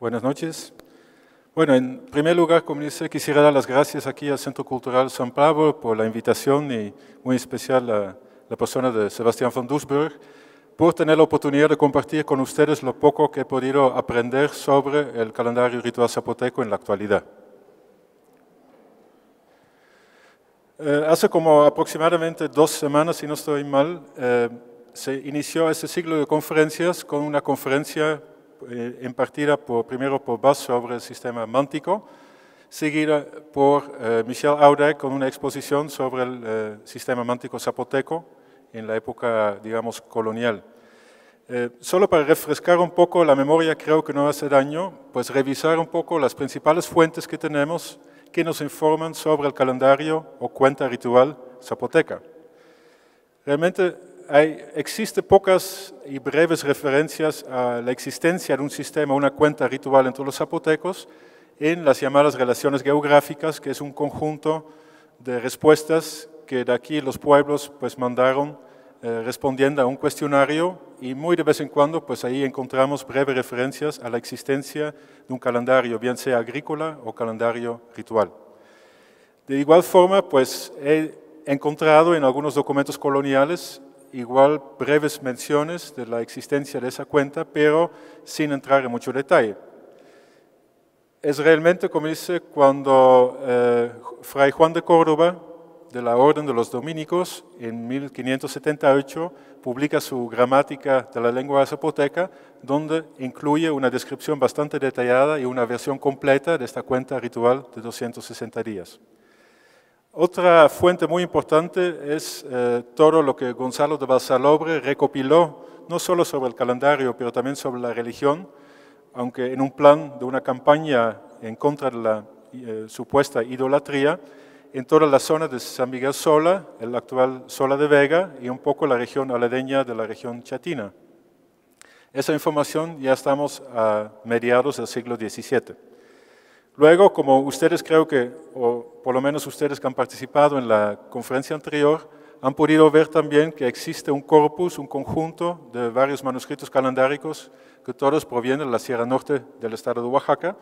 Buenas noches. Bueno, en primer lugar, como dice, quisiera dar las gracias aquí al Centro Cultural San Pablo por la invitación y muy especial a la persona de Sebastián von Dusburg, por tener la oportunidad de compartir con ustedes lo poco que he podido aprender sobre el calendario ritual zapoteco en la actualidad. Eh, hace como aproximadamente dos semanas, si no estoy mal, eh, se inició este ciclo de conferencias con una conferencia en eh, partida por, primero por Bas sobre el sistema mántico, seguida por Michelle eh, Michel con una exposición sobre el eh, sistema mántico zapoteco en la época, digamos, colonial. solo para refrescar un poco la memoria, creo que no hace daño, pues revisar un poco las principales fuentes que tenemos que nos informan sobre el calendario o cuenta ritual zapoteca. Realmente hay, pocas y breves referencias a la existencia de un sistema, una cuenta ritual entre los zapotecos en las llamadas relaciones geográficas, que es un conjunto de respuestas que de aquí los pueblos pues mandaron eh, respondiendo a un cuestionario y muy de vez en cuando pues ahí encontramos breves referencias a la existencia de un calendario, bien sea agrícola o calendario ritual. De igual forma pues he encontrado en algunos documentos coloniales igual breves menciones de la existencia de esa cuenta, pero sin entrar en mucho detalle. Es realmente, como dice, cuando eh, Fray Juan de Córdoba, de la Orden de los Dominicos, en 1578, publica su gramática de la lengua zapoteca, donde incluye una descripción bastante detallada y una versión completa de esta cuenta ritual de 260 días. Otra fuente muy importante es eh, todo lo que Gonzalo de Basalobre recopiló, no solo sobre el calendario, pero también sobre la religión, aunque en un plan de una campaña en contra de la eh, supuesta idolatría, en toda la zona de San Miguel Sola, el actual Sola de Vega, y un poco la región aledeña de la región chatina. Esa información ya estamos a mediados del siglo XVII. Luego, como ustedes creo que, por lo menos ustedes que han participado en la conferencia anterior, han podido ver también que existe un corpus, un conjunto de varios manuscritos calendáricos que todos provienen de la Sierra Norte del estado de Oaxaca.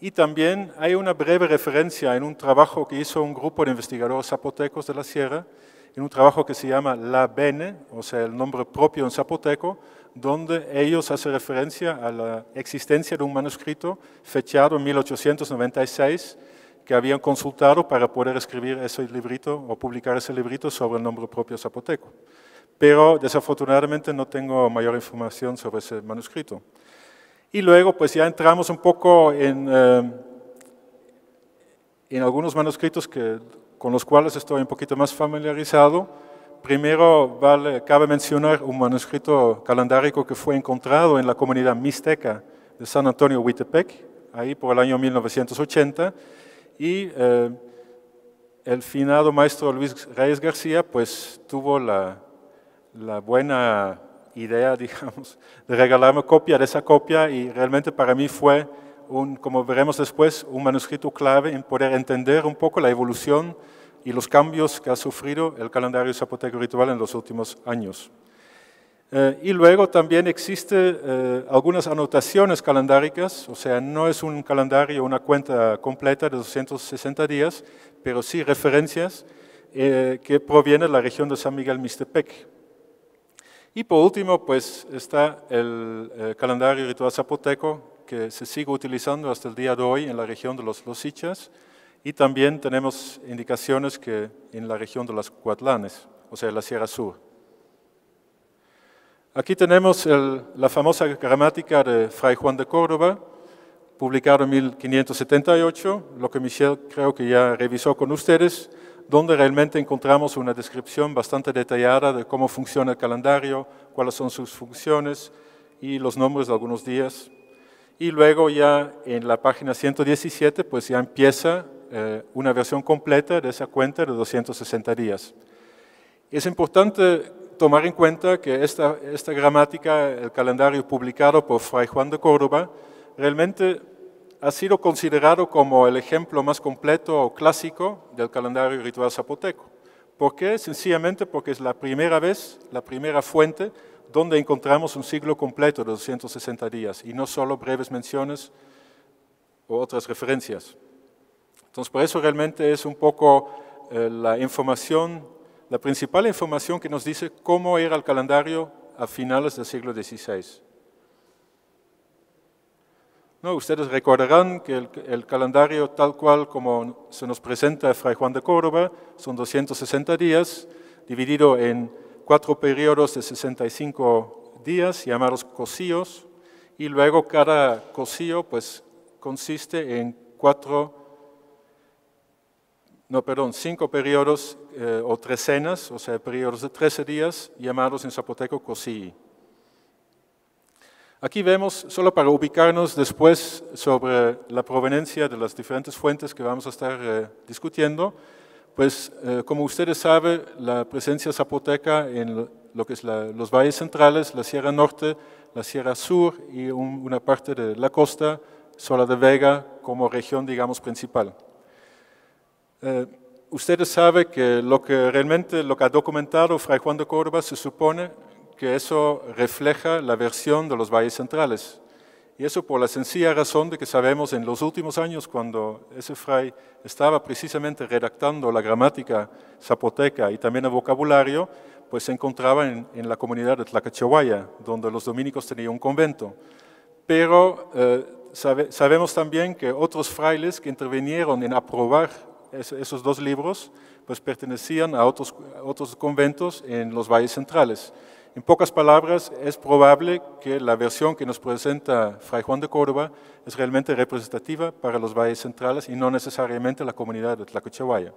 Y también hay una breve referencia en un trabajo que hizo un grupo de investigadores zapotecos de la Sierra, en un trabajo que se llama La Bene, o sea, el nombre propio en zapoteco, donde ellos hacen referencia a la existencia de un manuscrito fechado en 1896 que habían consultado para poder escribir ese librito o publicar ese librito sobre el nombre propio zapoteco. Pero desafortunadamente no tengo mayor información sobre ese manuscrito. Y luego pues ya entramos un poco en, eh, en algunos manuscritos que, con los cuales estoy un poquito más familiarizado. Primero vale, cabe mencionar un manuscrito calendárico que fue encontrado en la comunidad mixteca de San Antonio Huitepec, ahí por el año 1980, y eh, el finado maestro Luis Reyes García pues tuvo la, buena idea, digamos, de regalarme copia de esa copia y realmente para mí fue, como veremos después, un manuscrito clave en poder entender un poco la evolución y los cambios que ha sufrido el calendario zapoteco ritual en los últimos años. Eh, y luego también existen eh, algunas anotaciones calendáricas, o sea, no es un calendario, una cuenta completa de 260 días, pero sí referencias eh, que provienen de la región de San Miguel Mixtepec. Y por último, pues está el calendario ritual zapoteco que se sigue utilizando hasta el día de hoy en la región de los Losichas y también tenemos indicaciones que en la región de las Cuatlanes, o sea, la Sierra Sur. Aquí tenemos la famosa gramática de Fray Juan de Córdoba, publicado en 1578, lo que Michel creo que ya revisó con ustedes, donde realmente encontramos una descripción bastante detallada de cómo funciona el calendario, cuáles son sus funciones y los nombres de algunos días. Y luego ya en la página 117, pues ya empieza eh, una versión completa de esa cuenta de 260 días. Es importante tomar en cuenta que esta, esta gramática, el calendario publicado por Fray Juan de Córdoba, realmente ha sido considerado como el ejemplo más completo o clásico del calendario ritual zapoteco. ¿Por qué? Sencillamente porque es la primera vez, la primera fuente donde encontramos un siglo completo de 260 días y no solo breves menciones o otras referencias. Entonces, por eso realmente es un poco eh, la información la principal información que nos dice cómo era el calendario a finales del siglo XVI. ustedes recordarán que el, calendario tal cual como se nos presenta a Fray Juan de Córdoba son 260 días, dividido en cuatro periodos de 65 días, llamados cosíos, y luego cada cosío pues, consiste en cuatro, no, perdón, cinco periodos eh, o trecenas, o sea, periodos de 13 días, llamados en zapoteco cosí. Aquí vemos, solo para ubicarnos después sobre la proveniencia de las diferentes fuentes que vamos a estar eh, discutiendo, pues eh, como ustedes saben, la presencia zapoteca en lo que es los valles centrales, la Sierra Norte, la Sierra Sur y una parte de la costa, Sola de Vega, como región, digamos, principal. Eh, ustedes saben que lo que realmente lo que ha documentado Fray Juan de Córdoba se supone que eso refleja la versión de los valles centrales. Y eso por la sencilla razón de que sabemos en los últimos años, cuando ese fray estaba precisamente redactando la gramática zapoteca y también el vocabulario, pues se encontraba en, la comunidad de Tlacachahuaya, donde los dominicos tenían un convento. Pero eh, sabemos también que otros frailes que intervinieron en aprobar esos dos libros, pues pertenecían a otros, conventos en los valles centrales. En pocas palabras, es probable que la versión que nos presenta Fray Juan de Córdoba es realmente representativa para los valles centrales y no necesariamente la comunidad de Tlacochehuaya.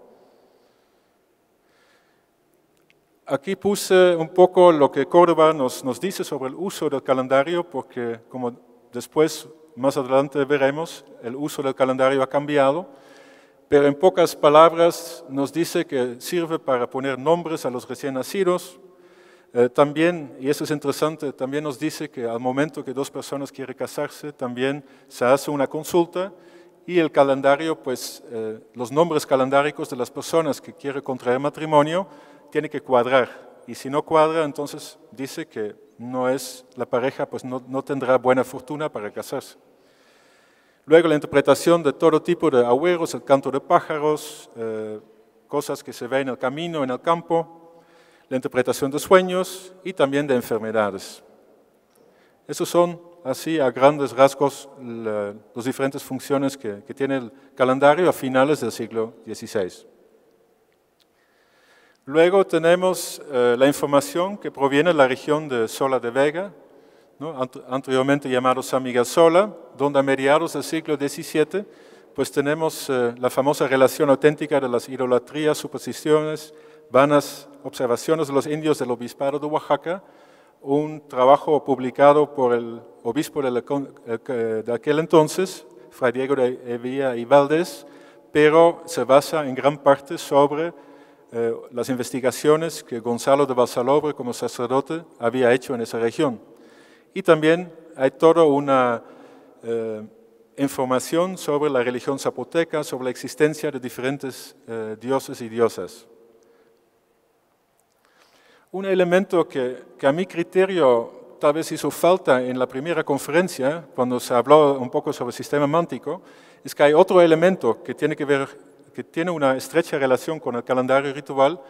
Aquí puse un poco lo que Córdoba nos dice sobre el uso del calendario, porque como después, más adelante veremos, el uso del calendario ha cambiado pero en pocas palabras nos dice que sirve para poner nombres a los recién nacidos. Eh, también, y eso es interesante, también nos dice que al momento que dos personas quieren casarse, también se hace una consulta y el calendario, pues eh, los nombres calendáricos de las personas que quieren contraer matrimonio tiene que cuadrar. Y si no cuadra, entonces dice que no es la pareja, pues no tendrá buena fortuna para casarse. Luego la interpretación de todo tipo de agüeros, el canto de pájaros, eh, cosas que se ven en el camino, en el campo, la interpretación de sueños y también de enfermedades. Esos son así a grandes rasgos las diferentes funciones que, tiene el calendario a finales del siglo XVI. Luego tenemos eh, la información que proviene de la región de Sola de Vega, ¿no? anteriormente llamados San Miguel Sola, donde a mediados del siglo XVII pues tenemos eh, la famosa relación auténtica de las idolatrías, suposiciones, vanas observaciones de los indios del obispado de Oaxaca, un trabajo publicado por el obispo de, eh, aquel entonces, Fray Diego de Evilla y Valdés, pero se basa en gran parte sobre eh, las investigaciones que Gonzalo de Basalobre como sacerdote había hecho en esa región. Y también hay toda una eh, información sobre la religión zapoteca, sobre la existencia de diferentes eh, dioses y diosas. Un elemento que, a mi criterio tal vez hizo falta en la primera conferencia, cuando se habló un poco sobre el sistema mántico, es que hay otro elemento que tiene que ver, que tiene una estrecha relación con el calendario ritual,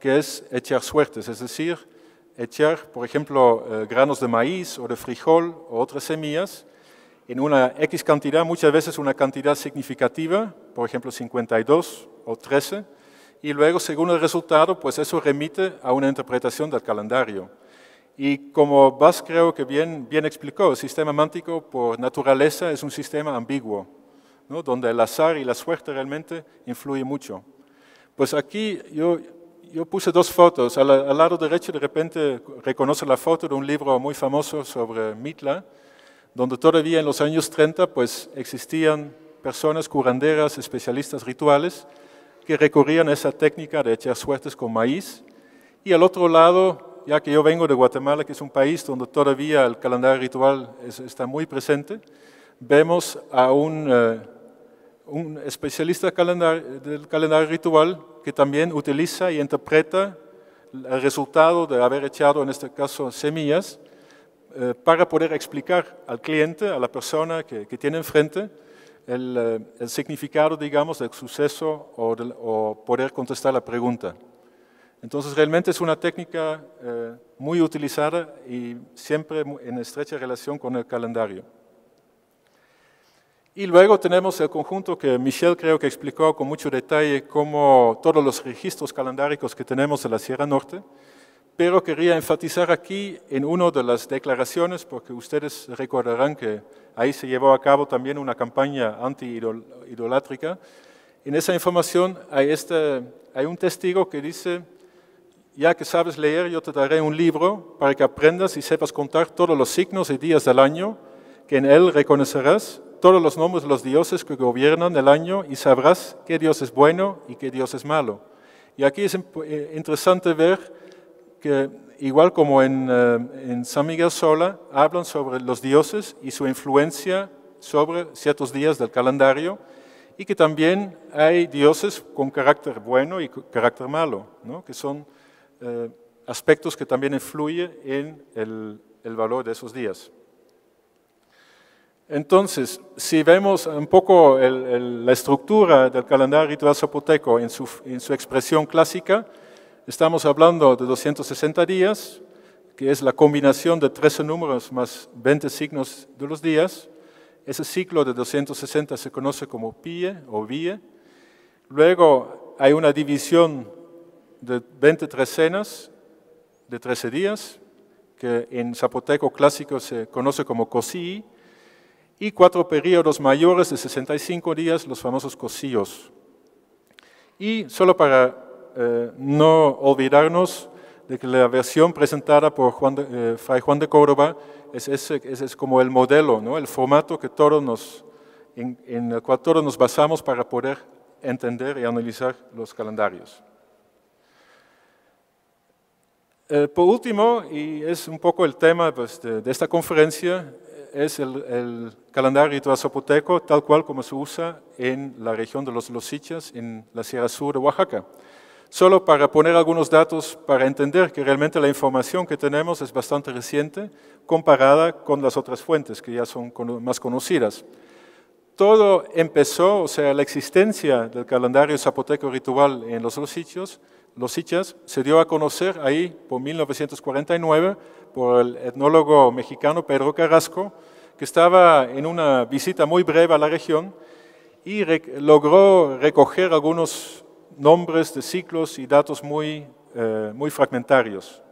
que es echar suertes, es decir, echar, por ejemplo, eh, granos de maíz o de frijol o otras semillas en una X cantidad, muchas veces una cantidad significativa, por ejemplo 52 o 13, y luego según el resultado, pues eso remite a una interpretación del calendario. Y como Bas creo que bien, bien explicó, el sistema mántico por naturaleza es un sistema ambiguo, ¿no? donde el azar y la suerte realmente influyen mucho. Pues aquí yo yo puse dos fotos. Al, lado derecho de repente reconoce la foto de un libro muy famoso sobre Mitla, donde todavía en los años 30 pues, existían personas curanderas, especialistas rituales, que recurrían a esa técnica de echar suertes con maíz. Y al otro lado, ya que yo vengo de Guatemala, que es un país donde todavía el calendario ritual está muy presente, vemos a un... Eh, un especialista del calendario ritual que también utiliza y interpreta el resultado de haber echado, en este caso, semillas, eh, para poder explicar al cliente, a la persona que, tiene enfrente, eh, el, significado, digamos, del suceso o, poder contestar la pregunta. Entonces, realmente es una técnica eh, muy utilizada y siempre en estrecha relación con el calendario. Y luego tenemos el conjunto que Michelle creo que explicó con mucho detalle cómo todos los registros calendáricos que tenemos en la Sierra Norte, pero quería enfatizar aquí en una de las declaraciones, porque ustedes recordarán que ahí se llevó a cabo también una campaña anti-idolátrica. En esa información hay, este, hay un testigo que dice, ya que sabes leer, yo te daré un libro para que aprendas y sepas contar todos los signos y días del año, que en él reconocerás todos los nombres de los dioses que gobiernan el año y sabrás qué Dios es bueno y qué Dios es malo. Y aquí es eh, interesante ver que igual como eh, en, San Miguel Sola, hablan sobre los dioses y su influencia sobre ciertos días del calendario y que también hay dioses con carácter bueno y carácter malo, ¿no? que son eh, aspectos que también influyen en el valor de esos días. Entonces, si vemos un poco la estructura del calendario ritual zapoteco en su, expresión clásica, estamos hablando de 260 días, que es la combinación de 13 números más 20 signos de los días. Ese ciclo de 260 se conoce como pie o vie. Luego hay una división de 20 trecenas de 13 días, que en zapoteco clásico se conoce como cosí, y cuatro periodos mayores de 65 días, los famosos cosillos. Y solo para eh, no olvidarnos de que la versión presentada por Juan eh, Fray Juan de Córdoba es, es como el modelo, ¿no? el formato que todos nos, en, en el cual todos nos basamos para poder entender y analizar los calendarios. Eh, por último, y es un poco el tema pues, de, esta conferencia, es el, calendario ritual zapoteco tal cual como se usa en la región de los Losichas, en la Sierra Sur de Oaxaca. Solo para poner algunos datos para entender que realmente la información que tenemos es bastante reciente comparada con las otras fuentes que ya son más conocidas. Todo empezó, o sea, la existencia del calendario zapoteco ritual en los Losichas, los se dio a conocer ahí por 1949 por el etnólogo mexicano Pedro Carrasco, que estaba en una visita muy breve a la región y logró recoger algunos nombres de ciclos y datos muy, eh, muy fragmentarios.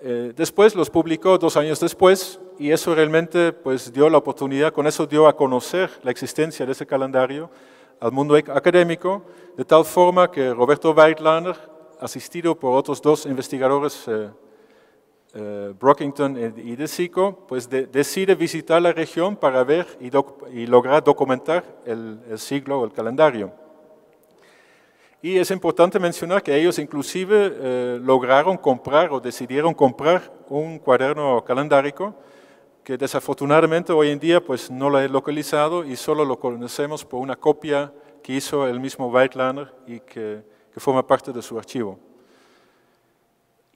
Eh, después los publicó dos años después y eso realmente pues, dio la oportunidad, con eso dio a conocer la existencia de ese calendario al mundo académico, de tal forma que Roberto Weidlander, asistido por otros dos investigadores eh, eh, Brockington y pues de Sico, pues decide visitar la región para ver y, lograr documentar el, siglo o el calendario. Y es importante mencionar que ellos inclusive eh, lograron comprar o decidieron comprar un cuaderno calendárico que desafortunadamente hoy en día pues no lo he localizado y solo lo conocemos por una copia que hizo el mismo Weitlander y que forma parte de su archivo.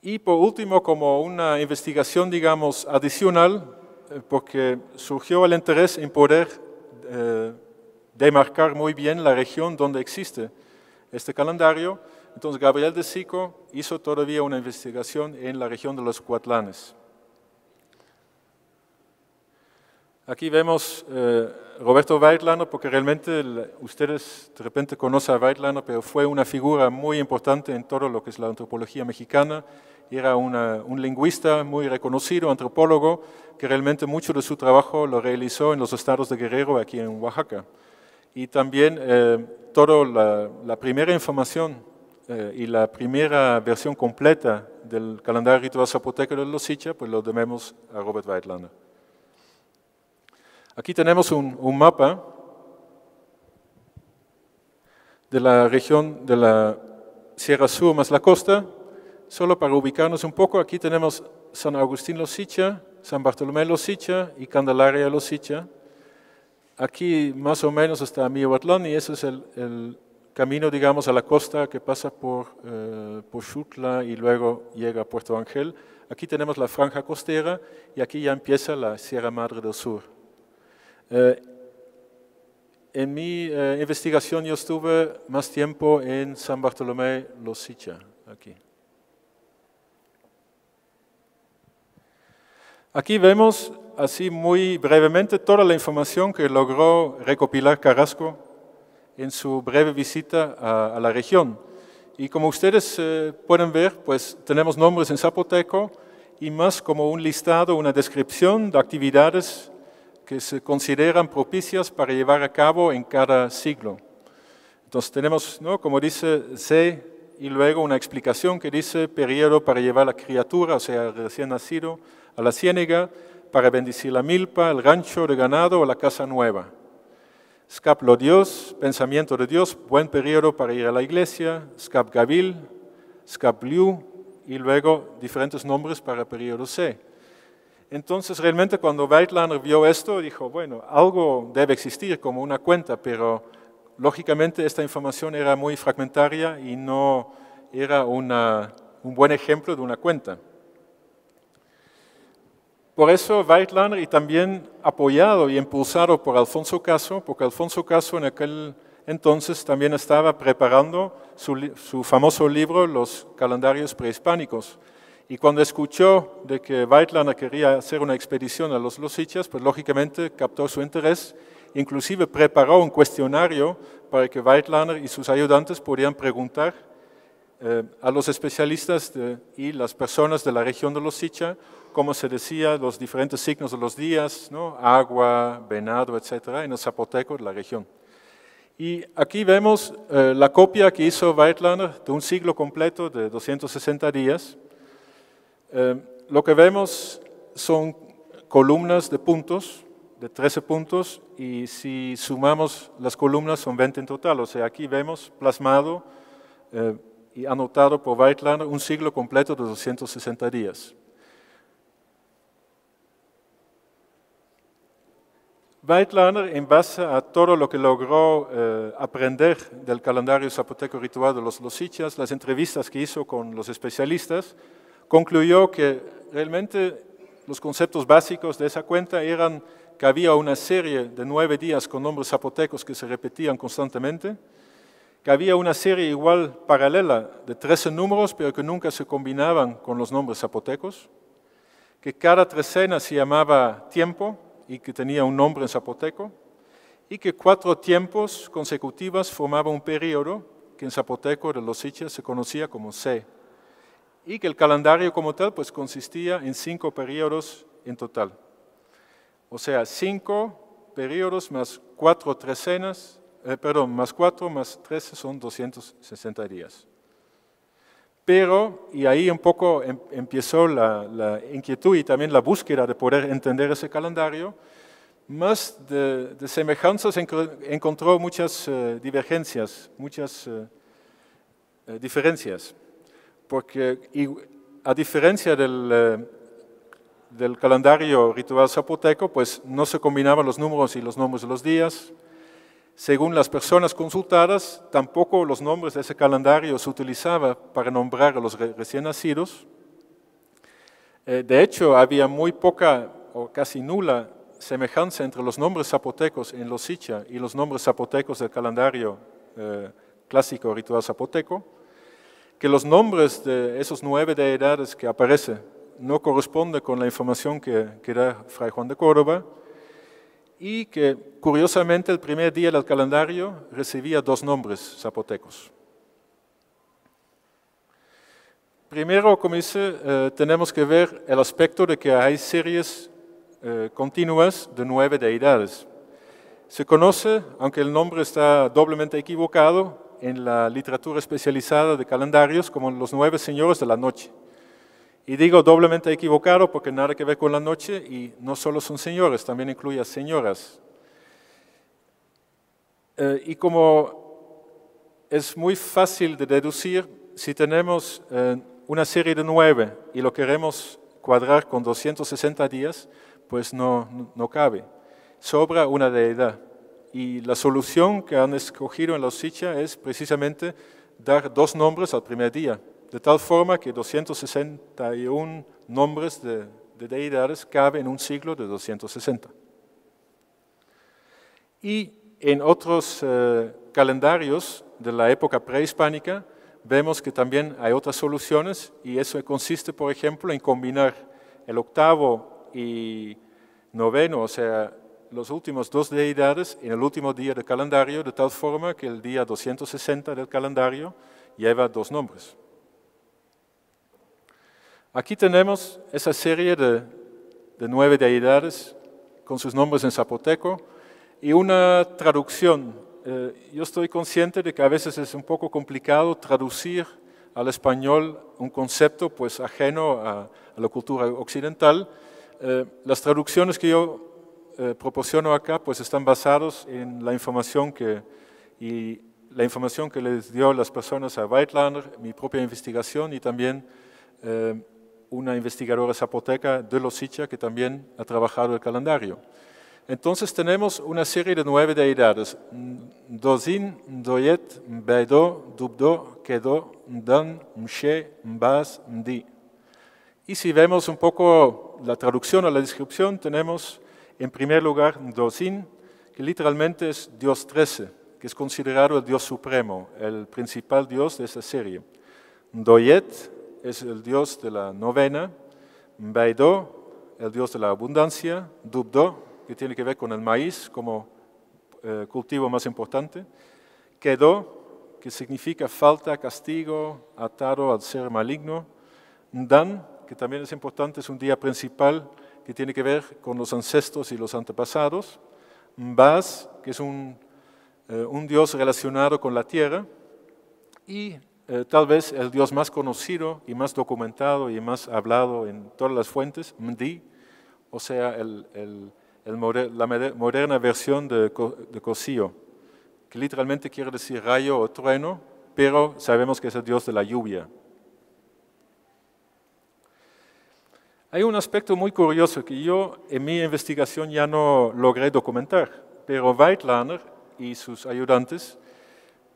Y por último, como una investigación, digamos, adicional, eh, porque surgió el interés en poder eh, demarcar muy bien la región donde existe este calendario. Entonces, Gabriel de Sico hizo todavía una investigación en la región de los Cuatlanes. Aquí vemos eh, Roberto Weidlano, porque realmente ustedes de repente conocen a Weidlano, pero fue una figura muy importante en todo lo que es la antropología mexicana. Era un lingüista muy reconocido, antropólogo, que realmente mucho de su trabajo lo realizó en los estados de Guerrero, aquí en Oaxaca. Y también eh, toda la, primera información eh, y la primera versión completa del calendario ritual zapoteco de los Sicha, pues lo debemos a Robert Weidlano. Aquí tenemos un, mapa de la región de la Sierra Sur más la costa. Solo para ubicarnos un poco, aquí tenemos San Agustín Los Sicha, San Bartolomé Los Sicha y Candelaria Los Sicha. Aquí más o menos está Miahuatlán y ese es el, camino, digamos, a la costa que pasa por, eh, por y luego llega a Puerto Ángel. Aquí tenemos la franja costera y aquí ya empieza la Sierra Madre del Sur. Eh, en mi eh, investigación yo estuve más tiempo en San Bartolomé Los Sicha, aquí. Aquí vemos así muy brevemente toda la información que logró recopilar Carrasco en su breve visita a, la región. Y como ustedes eh, pueden ver, pues tenemos nombres en zapoteco y más como un listado, una descripción de actividades que se consideran propicias para llevar a cabo en cada siglo. Entonces tenemos, ¿no? como dice C, y luego una explicación que dice periodo para llevar a la criatura, o sea, recién nacido, a la ciénega, para bendecir la milpa, el rancho de ganado o la casa nueva. Scaplo Dios, pensamiento de Dios, buen periodo para ir a la iglesia, Scap Gavil, Scap Liu, y luego diferentes nombres para periodo C. Entonces realmente cuando Weitlander vio esto, dijo, bueno, algo debe existir como una cuenta, pero lógicamente esta información era muy fragmentaria y no era un buen ejemplo de una cuenta. Por eso Weitlander, y también apoyado y impulsado por Alfonso Caso, porque Alfonso Caso en aquel entonces también estaba preparando su famoso libro Los calendarios prehispánicos, y cuando escuchó de que Weidlander quería hacer una expedición a los Losichas, pues lógicamente captó su interés, inclusive preparó un cuestionario para que Weidlander y sus ayudantes pudieran preguntar eh, a los especialistas y las personas de la región de Losicha, cómo se decía, los diferentes signos de los días, ¿no? agua, venado, etcétera, en el zapoteco de la región. Y aquí vemos eh, la copia que hizo Weidlander de un siglo completo de 260 días, eh, lo que vemos son columnas de puntos, de 13 puntos, y si sumamos las columnas son 20 en total. O sea, aquí vemos plasmado eh, y anotado por Weitland un siglo completo de 260 días. Weitlander, en base a todo lo que logró eh, aprender del calendario zapoteco ritual de los Losichas, las entrevistas que hizo con los especialistas, concluyó que realmente los conceptos básicos de esa cuenta eran que había una serie de nueve días con nombres zapotecos que se repetían constantemente, que había una serie igual paralela de 13 números, pero que nunca se combinaban con los nombres zapotecos, que cada trecena se llamaba tiempo y que tenía un nombre en zapoteco, y que cuatro tiempos consecutivos formaban un periodo que en zapoteco de los Siches se conocía como C y que el calendario como tal pues consistía en cinco periodos en total. O sea, cinco periodos más cuatro trecenas, eh, perdón, más cuatro más tres son 260 días. Pero, y ahí un poco em, empezó la, inquietud y también la búsqueda de poder entender ese calendario, más de, semejanzas encontró muchas eh, divergencias, muchas eh, diferencias porque a diferencia eh, del, calendario ritual zapoteco, pues no se combinaban los números y los nombres de los días. Según las personas consultadas, tampoco los nombres de ese calendario se utilizaban para nombrar a los recién nacidos. Eh, de hecho, había muy poca o casi nula semejanza entre los nombres zapotecos en los Sicha y los nombres zapotecos del calendario eh, clásico ritual zapoteco que los nombres de esos nueve deidades que aparecen no corresponden con la información que, da Fray Juan de Córdoba, y que curiosamente el primer día del calendario recibía dos nombres zapotecos. Primero, como dice, eh, tenemos que ver el aspecto de que hay series eh, continuas de nueve deidades. Se conoce, aunque el nombre está doblemente equivocado, en la literatura especializada de calendarios como los nueve señores de la noche. Y digo doblemente equivocado porque nada que ver con la noche y no solo son señores, también incluye a señoras. Eh, y como es muy fácil de deducir, si tenemos eh, una serie de nueve y lo queremos cuadrar con 260 días, pues no, no cabe. Sobra una deidad. Y la solución que han escogido en la Osicha es precisamente dar dos nombres al primer día, de tal forma que 261 nombres de, deidades caben en un siglo de 260. Y en otros eh, calendarios de la época prehispánica vemos que también hay otras soluciones y eso consiste, por ejemplo, en combinar el octavo y noveno, o sea, los últimos dos deidades en el último día del calendario, de tal forma que el día 260 del calendario lleva dos nombres. Aquí tenemos esa serie de, nueve deidades con sus nombres en zapoteco y una traducción. Eh, yo estoy consciente de que a veces es un poco complicado traducir al español un concepto pues ajeno a, la cultura occidental. Eh, las traducciones que yo eh, proporciono acá pues están basados en la información que, y la información que les dio las personas a whitelander mi propia investigación y también eh, una investigadora zapoteca de Los Losicha que también ha trabajado el calendario. Entonces tenemos una serie de nueve deidades, Dozin, Doyet, Beidó, Dubdo, kedo, Dan, Mshe, Mbaz, Mdi. Y si vemos un poco la traducción a la descripción, tenemos en primer lugar, Dosin, que literalmente es Dios 13, que es considerado el Dios supremo, el principal Dios de esa serie. Doyet es el Dios de la novena, Baido, el Dios de la abundancia, Dubdo, que tiene que ver con el maíz como eh, cultivo más importante, Kedó, que significa falta, castigo, atado al ser maligno, Dan, que también es importante, es un día principal que tiene que ver con los ancestros y los antepasados, Mbaz, que es eh, un, dios relacionado con la tierra, y eh, tal vez el dios más conocido y más documentado y más hablado en todas las fuentes, Mdi, o sea, la moderna versión de, de Cosío, que literalmente quiere decir rayo o trueno, pero sabemos que es el dios de la lluvia. Hay un aspecto muy curioso que yo en mi investigación ya no logré documentar, pero Weitlaner y sus ayudantes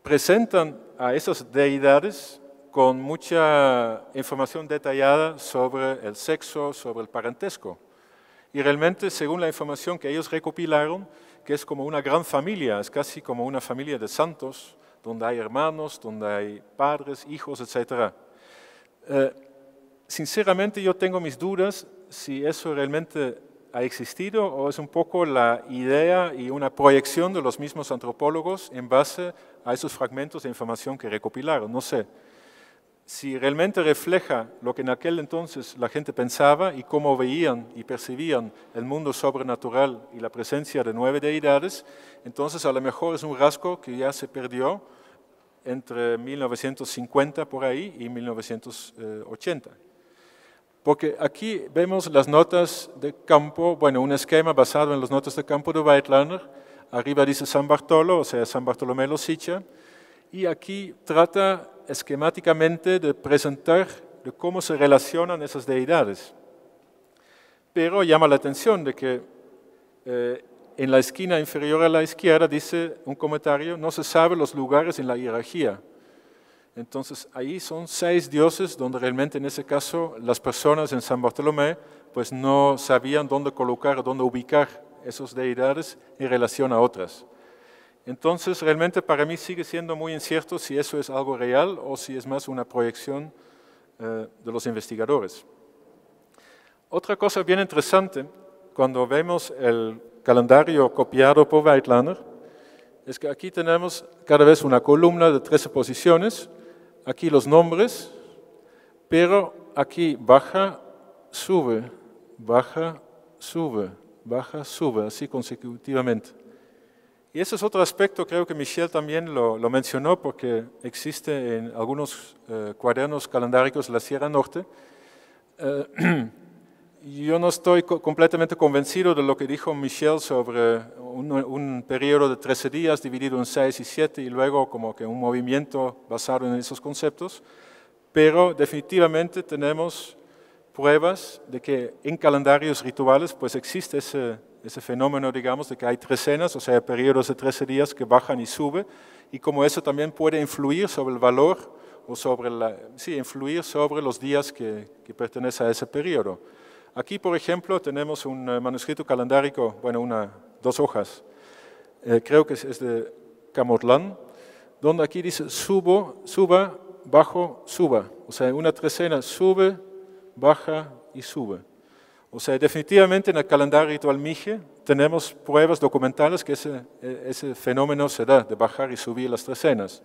presentan a esas deidades con mucha información detallada sobre el sexo, sobre el parentesco. Y realmente, según la información que ellos recopilaron, que es como una gran familia, es casi como una familia de santos, donde hay hermanos, donde hay padres, hijos, etc. Sinceramente yo tengo mis dudas si eso realmente ha existido o es un poco la idea y una proyección de los mismos antropólogos en base a esos fragmentos de información que recopilaron. No sé si realmente refleja lo que en aquel entonces la gente pensaba y cómo veían y percibían el mundo sobrenatural y la presencia de nueve deidades, entonces a lo mejor es un rasgo que ya se perdió entre 1950 por ahí y 1980. Porque aquí vemos las notas de campo, bueno, un esquema basado en las notas de campo de Weitlander. Arriba dice San Bartolo, o sea, San Bartolomé lo Sicha. Y aquí trata esquemáticamente de presentar de cómo se relacionan esas deidades. Pero llama la atención de que eh, en la esquina inferior a la izquierda dice un comentario, no se sabe los lugares en la jerarquía. Entonces ahí son seis dioses donde realmente en ese caso las personas en San Bartolomé pues no sabían dónde colocar, dónde ubicar esas deidades en relación a otras. Entonces realmente para mí sigue siendo muy incierto si eso es algo real o si es más una proyección eh, de los investigadores. Otra cosa bien interesante, cuando vemos el calendario copiado por Weitlander, es que aquí tenemos cada vez una columna de 13 posiciones, aquí los nombres, pero aquí baja, sube, baja, sube, baja, sube, así consecutivamente. Y ese es otro aspecto, creo que Michel también lo, mencionó, porque existe en algunos eh, cuadernos calendáricos de la Sierra Norte. Eh, yo no estoy completamente convencido de lo que dijo Michel sobre un, periodo de 13 días dividido en 6 y 7 y luego como que un movimiento basado en esos conceptos, pero definitivamente tenemos pruebas de que en calendarios rituales pues existe ese, fenómeno, digamos, de que hay trecenas, o sea, periodos de 13 días que bajan y suben, y como eso también puede influir sobre el valor o sobre, sí, influir sobre los días que, que a ese periodo. Aquí, por ejemplo, tenemos un eh, manuscrito calendárico, bueno, una, dos hojas, eh, creo que es de Camotlán, donde aquí dice subo, suba, bajo, suba. O sea, una trecena sube, baja y sube. O sea, definitivamente en el calendario ritual Mije tenemos pruebas documentales que ese, e, fenómeno se da, de bajar y subir las trecenas.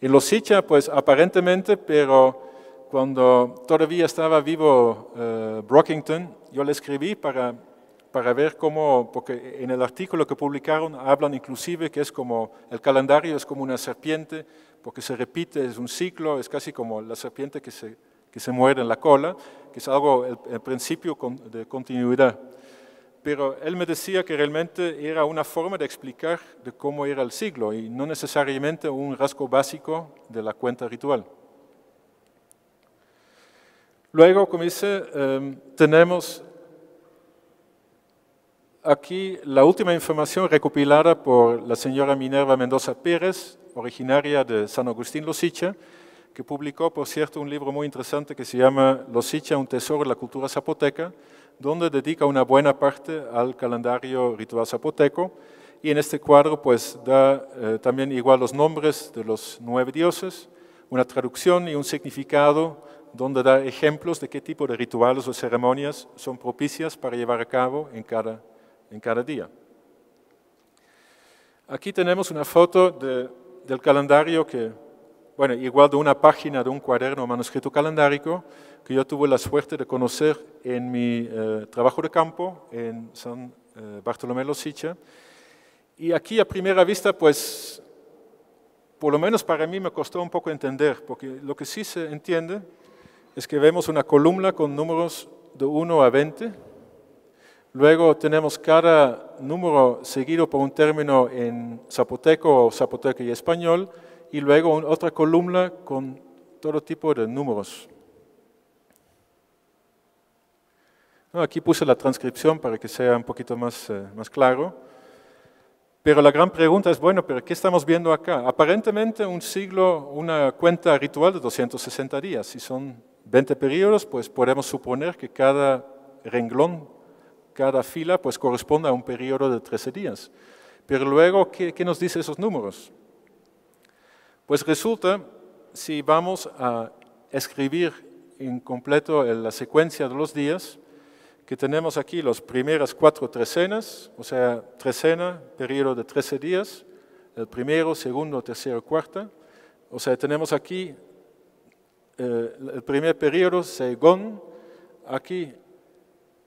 En los Sicha, pues aparentemente, pero cuando todavía estaba vivo eh, Brockington, yo le escribí para, para ver cómo, porque en el artículo que publicaron hablan inclusive que es como, el calendario es como una serpiente, porque se repite, es un ciclo, es casi como la serpiente que se, que se en la cola, que es algo, el, principio de continuidad. Pero él me decía que realmente era una forma de explicar de cómo era el siglo y no necesariamente un rasgo básico de la cuenta ritual. Luego, como dice, em, tenemos aquí la última información recopilada por la señora Minerva Mendoza Pérez, originaria de San Agustín Losicha, que publicó, por cierto, un libro muy interesante que se llama Losicha, un tesoro de la cultura zapoteca, donde dedica una buena parte al calendario ritual zapoteco. Y en este cuadro, pues, da eh, también igual los nombres de los nueve dioses, una traducción y un significado donde da ejemplos de qué tipo de rituales o ceremonias son propicias para llevar a cabo en cada, en cada día. Aquí tenemos una foto del calendario que, bueno, igual de una página de un cuaderno manuscrito calendárico que yo tuve la suerte de conocer en mi eh, trabajo de campo en San eh, Bartolomé Losicha. Y aquí a primera vista, pues, por lo menos para mí me costó un poco entender, porque lo que sí se entiende es que vemos una columna con números de 1 a 20. Luego tenemos cada número seguido por un término en zapoteco o zapoteco y español. Y luego otra columna con todo tipo de números. Aquí puse la transcripción para que sea un poquito más, eh, más claro. Pero la gran pregunta es, bueno, ¿pero qué estamos viendo acá? Aparentemente un siglo, una cuenta ritual de 260 días, y son 20 periodos, pues podemos suponer que cada renglón, cada fila, pues corresponde a un periodo de 13 días. Pero luego, ¿qué, nos dicen esos números? Pues resulta, si vamos a escribir en completo la secuencia de los días, que tenemos aquí las primeras cuatro trecenas, o sea, trecena, periodo de 13 días, el primero, segundo, tercero, cuarta. O sea, tenemos aquí eh, el primer periodo, según aquí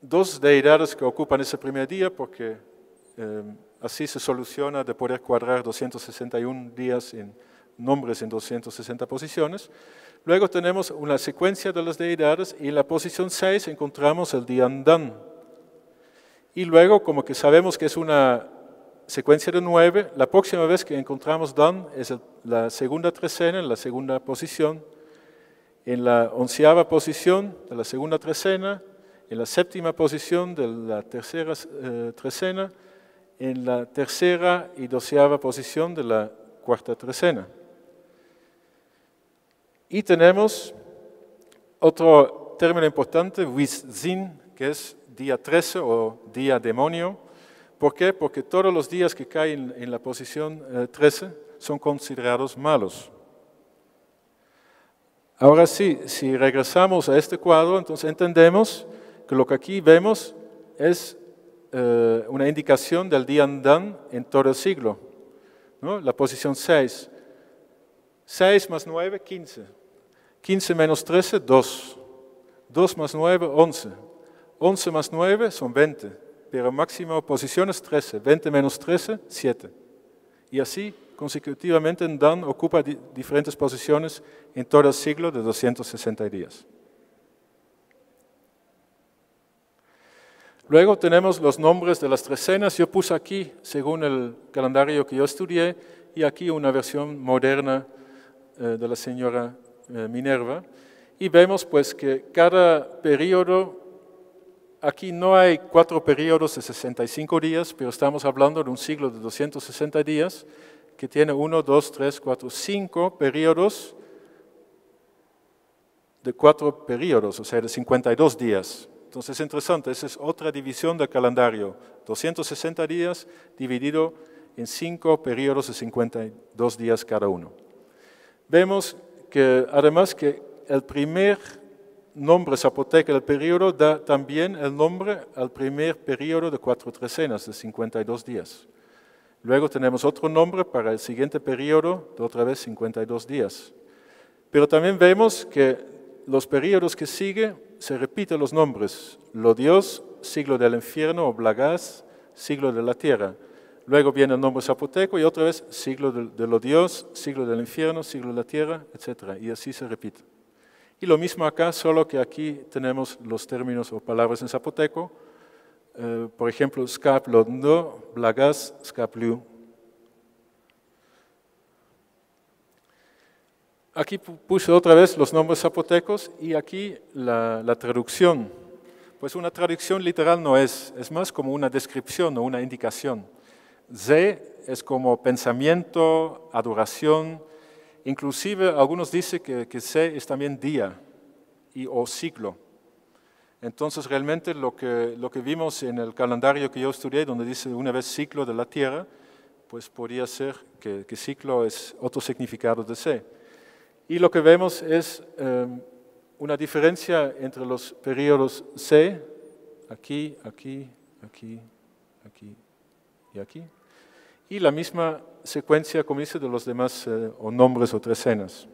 dos deidades que ocupan ese primer día, porque eh, así se soluciona de poder cuadrar 261 días en nombres en 260 posiciones. Luego tenemos una secuencia de las deidades y en la posición 6 encontramos el Dan. Y luego, como que sabemos que es una secuencia de 9, la próxima vez que encontramos Dan es la segunda trecena, en la segunda posición, en la onceava posición de la segunda trecena, en la séptima posición de la tercera eh, trecena, en la tercera y doceava posición de la cuarta trecena. Y tenemos otro término importante, Wisin, que es día trece o día demonio. ¿Por qué? Porque todos los días que caen en la posición eh, trece 13 son considerados malos. Ahora sí, si regresamos a este cuadro, entonces entendemos que lo que aquí vemos es eh, una indicación del día andan en todo el siglo. ¿no? La posición 6. 6 más 9, 15. 15 menos 13, 2. 2 más 9, 11. 11 más 9 son 20. Pero máxima posición es 13. 20 menos 13, 7. Y así consecutivamente Dan ocupa diferentes posiciones en todo el siglo de 260 días. Luego tenemos los nombres de las trecenas. Yo puse aquí, según el calendario que yo estudié, y aquí una versión moderna eh, de la señora eh, Minerva. Y vemos pues que cada periodo, aquí no hay cuatro periodos de 65 días, pero estamos hablando de un siglo de 260 días, que tiene uno, dos, tres, cuatro, cinco periodos de cuatro periodos, o sea, de 52 días. Entonces es interesante, esa es otra división del calendario, 260 días dividido en cinco periodos de 52 días cada uno. Vemos que además que el primer nombre zapoteca del periodo da también el nombre al primer periodo de cuatro trecenas de 52 días. Luego tenemos otro nombre para el siguiente periodo de otra vez 52 días. Pero también vemos que los periodos que sigue se repiten los nombres. Lo Dios, siglo del infierno o Blagás, siglo de la tierra. Luego viene el nombre zapoteco y otra vez siglo de, de lo Dios, siglo del infierno, siglo de la tierra, etc. Y así se repite. Y lo mismo acá, solo que aquí tenemos los términos o palabras en zapoteco, eh, por ejemplo, Skaplodno, Blagas, Skaplu. Aquí puse otra vez los nombres zapotecos y aquí la, traducción. Pues una traducción literal no es, es más como una descripción o una indicación. Ze es como pensamiento, adoración, inclusive algunos dicen que, que Ze es también día y, o ciclo. Entonces realmente lo que, lo que vimos en el calendario que yo estudié, donde dice una vez ciclo de la Tierra, pues podría ser que, ciclo es otro significado de C. Y lo que vemos es em, una diferencia entre los periodos C, aquí, aquí, aquí, aquí y aquí, y la misma secuencia, como dice, de los demás eh, o nombres o trecenas.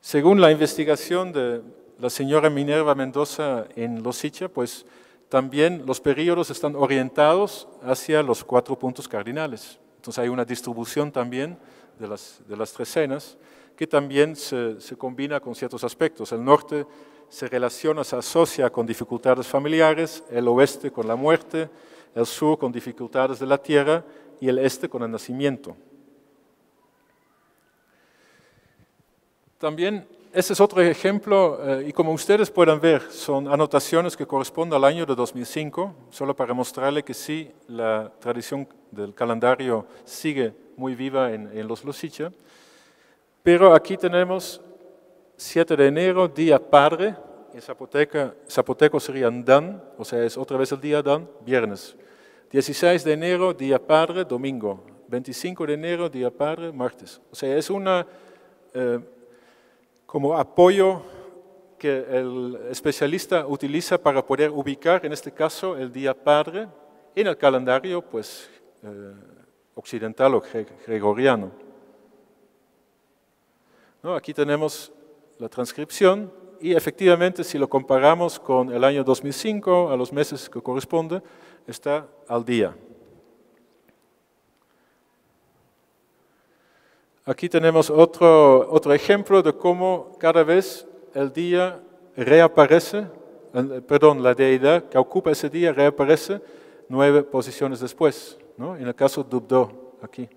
Según la investigación de la señora Minerva Mendoza en Los Sicha, pues también los períodos están orientados hacia los cuatro puntos cardinales. Entonces hay una distribución también de las, de las tres cenas que también se, se combina con ciertos aspectos. El norte se relaciona, se asocia con dificultades familiares, el oeste con la muerte, el sur con dificultades de la tierra y el este con el nacimiento. También este es otro ejemplo eh, y como ustedes pueden ver, son anotaciones que corresponden al año de 2005, solo para mostrarle que sí, la tradición del calendario sigue muy viva en, los Lusitia, Pero aquí tenemos 7 de enero, día padre, en zapoteca, zapoteco sería Dan, o sea, es otra vez el día Dan, viernes. 16 de enero, día padre, domingo. 25 de enero, día padre, martes. O sea, es una... Eh, como apoyo que el especialista utiliza para poder ubicar, en este caso, el Día Padre en el calendario pues, eh, occidental o gregoriano. Aquí tenemos la transcripción y efectivamente si lo comparamos con el año 2005, a los meses que corresponde, está al día. Aquí tenemos otro, ejemplo de cómo cada vez el día reaparece, perdón, la deidad que ocupa ese día reaparece nueve posiciones después, ¿no? en el caso Dubdo, aquí.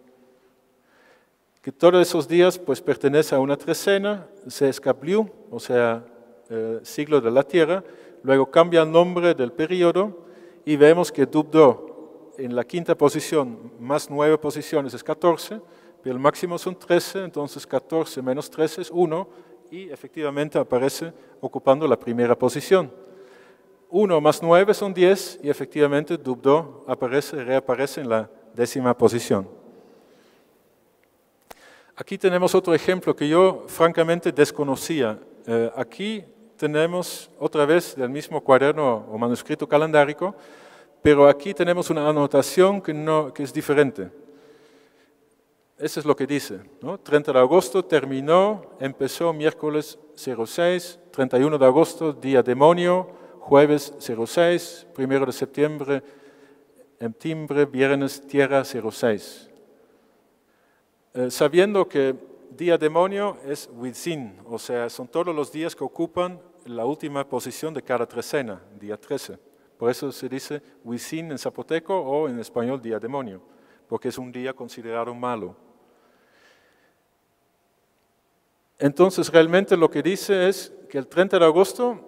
Que todos esos días pues pertenece a una trecena, se escaplió, o sea, eh, siglo de la Tierra, luego cambia el nombre del periodo y vemos que Dubdo en la quinta posición más nueve posiciones es 14, el máximo son 13, entonces 14 menos 13 es 1 y efectivamente aparece ocupando la primera posición. 1 más 9 son 10 y efectivamente Dubdo aparece, reaparece en la décima posición. Aquí tenemos otro ejemplo que yo francamente desconocía. Eh, aquí tenemos otra vez del mismo cuaderno o manuscrito calendárico, pero aquí tenemos una anotación que, no, que es diferente. Eso es lo que dice. 30 de agosto terminó, empezó miércoles 06, 31 de agosto, día demonio, jueves 06, primero de septiembre, en timbre, viernes, tierra 06. Eh, sabiendo que día demonio es within, o sea, son todos los días que ocupan la última posición de cada trecena, día 13. Por eso se dice within en zapoteco o en español día demonio, porque es un día considerado malo. Entonces realmente lo que dice es que el 30 de agosto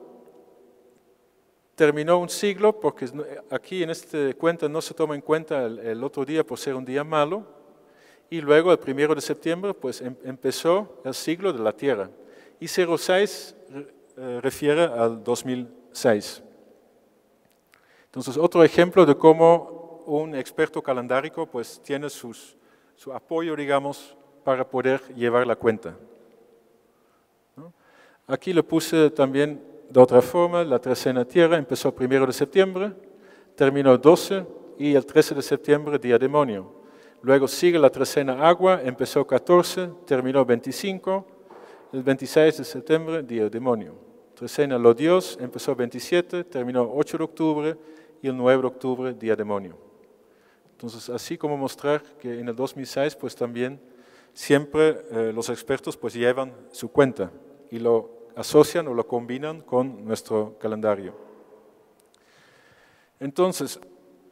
terminó un siglo, porque aquí en este cuenta no se toma en cuenta el, otro día por ser un día malo, y luego el primero de septiembre pues em, empezó el siglo de la Tierra. Y 06 eh, refiere al 2006. Entonces otro ejemplo de cómo un experto calendárico pues tiene sus, su apoyo, digamos, para poder llevar la cuenta. Aquí lo puse también de otra forma, la trecena tierra empezó primero de septiembre, terminó el 12 y el 13 de septiembre, día demonio. Luego sigue la trecena agua, empezó 14, terminó 25, el 26 de septiembre, día demonio. Trecena lo Dios, empezó 27, terminó 8 de octubre y el 9 de octubre, día demonio. Entonces, así como mostrar que en el 2006, pues también siempre eh, los expertos pues llevan su cuenta y lo asocian o lo combinan con nuestro calendario. Entonces,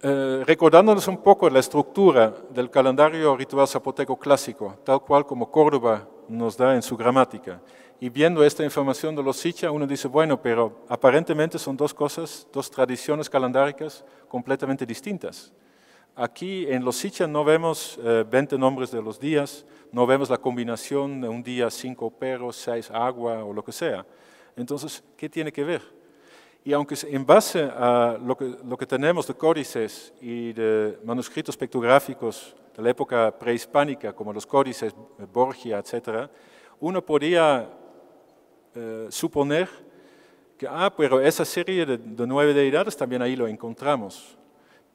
eh, recordándonos un poco la estructura del calendario ritual zapoteco clásico, tal cual como Córdoba nos da en su gramática, y viendo esta información de los Sicha, uno dice, bueno, pero aparentemente son dos cosas, dos tradiciones calendáricas completamente distintas. Aquí en los sitios no vemos 20 eh, nombres de los días, no vemos la combinación de un día cinco perros, seis agua o lo que sea. Entonces, ¿qué tiene que ver? Y aunque en base a lo que, tenemos de códices y de manuscritos pictográficos de la época prehispánica, como los códices eh, Borgia, etc., uno podría eh, suponer que, ah, pero esa serie de nueve deidades también ahí lo encontramos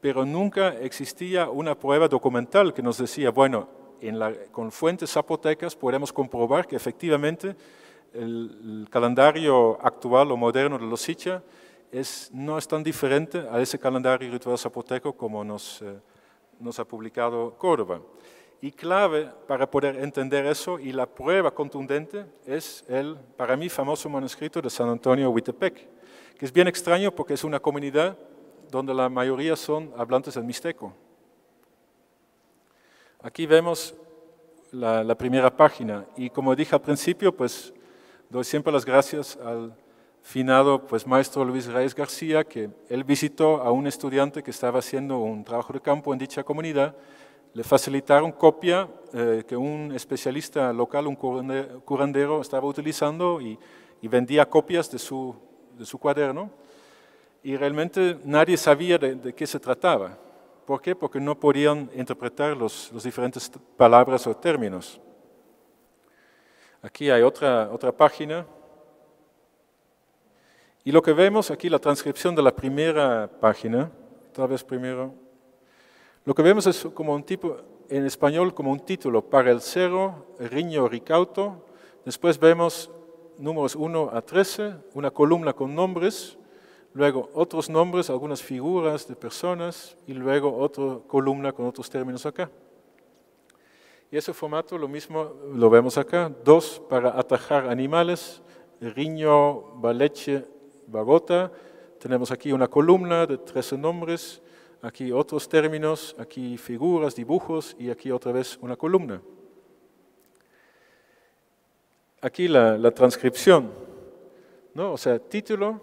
pero nunca existía una prueba documental que nos decía, bueno, en la, con fuentes zapotecas podemos comprobar que efectivamente el, calendario actual o moderno de los Sicha es, no es tan diferente a ese calendario ritual zapoteco como nos, eh, nos ha publicado Córdoba. Y clave para poder entender eso y la prueba contundente es el, para mí, famoso manuscrito de San Antonio Huitepec, que es bien extraño porque es una comunidad donde la mayoría son hablantes del mixteco. Aquí vemos la, primera página y como dije al principio, pues doy siempre las gracias al finado pues, maestro Luis Reyes García, que él visitó a un estudiante que estaba haciendo un trabajo de campo en dicha comunidad, le facilitaron copia eh, que un especialista local, un curandero, estaba utilizando y, vendía copias de su cuaderno y realmente nadie sabía de, qué se trataba. ¿Por qué? Porque no podían interpretar las los diferentes palabras o términos. Aquí hay otra, otra página. Y lo que vemos aquí, la transcripción de la primera página, tal vez primero, lo que vemos es como un tipo, en español, como un título, para el cero, riño ricauto. Después vemos números 1 a 13, una columna con nombres, luego otros nombres, algunas figuras de personas y luego otra columna con otros términos acá. Y ese formato lo mismo lo vemos acá, dos para atajar animales, riño, baleche, bagota. Tenemos aquí una columna de 13 nombres, aquí otros términos, aquí figuras, dibujos y aquí otra vez una columna. Aquí la, transcripción, o sea, título,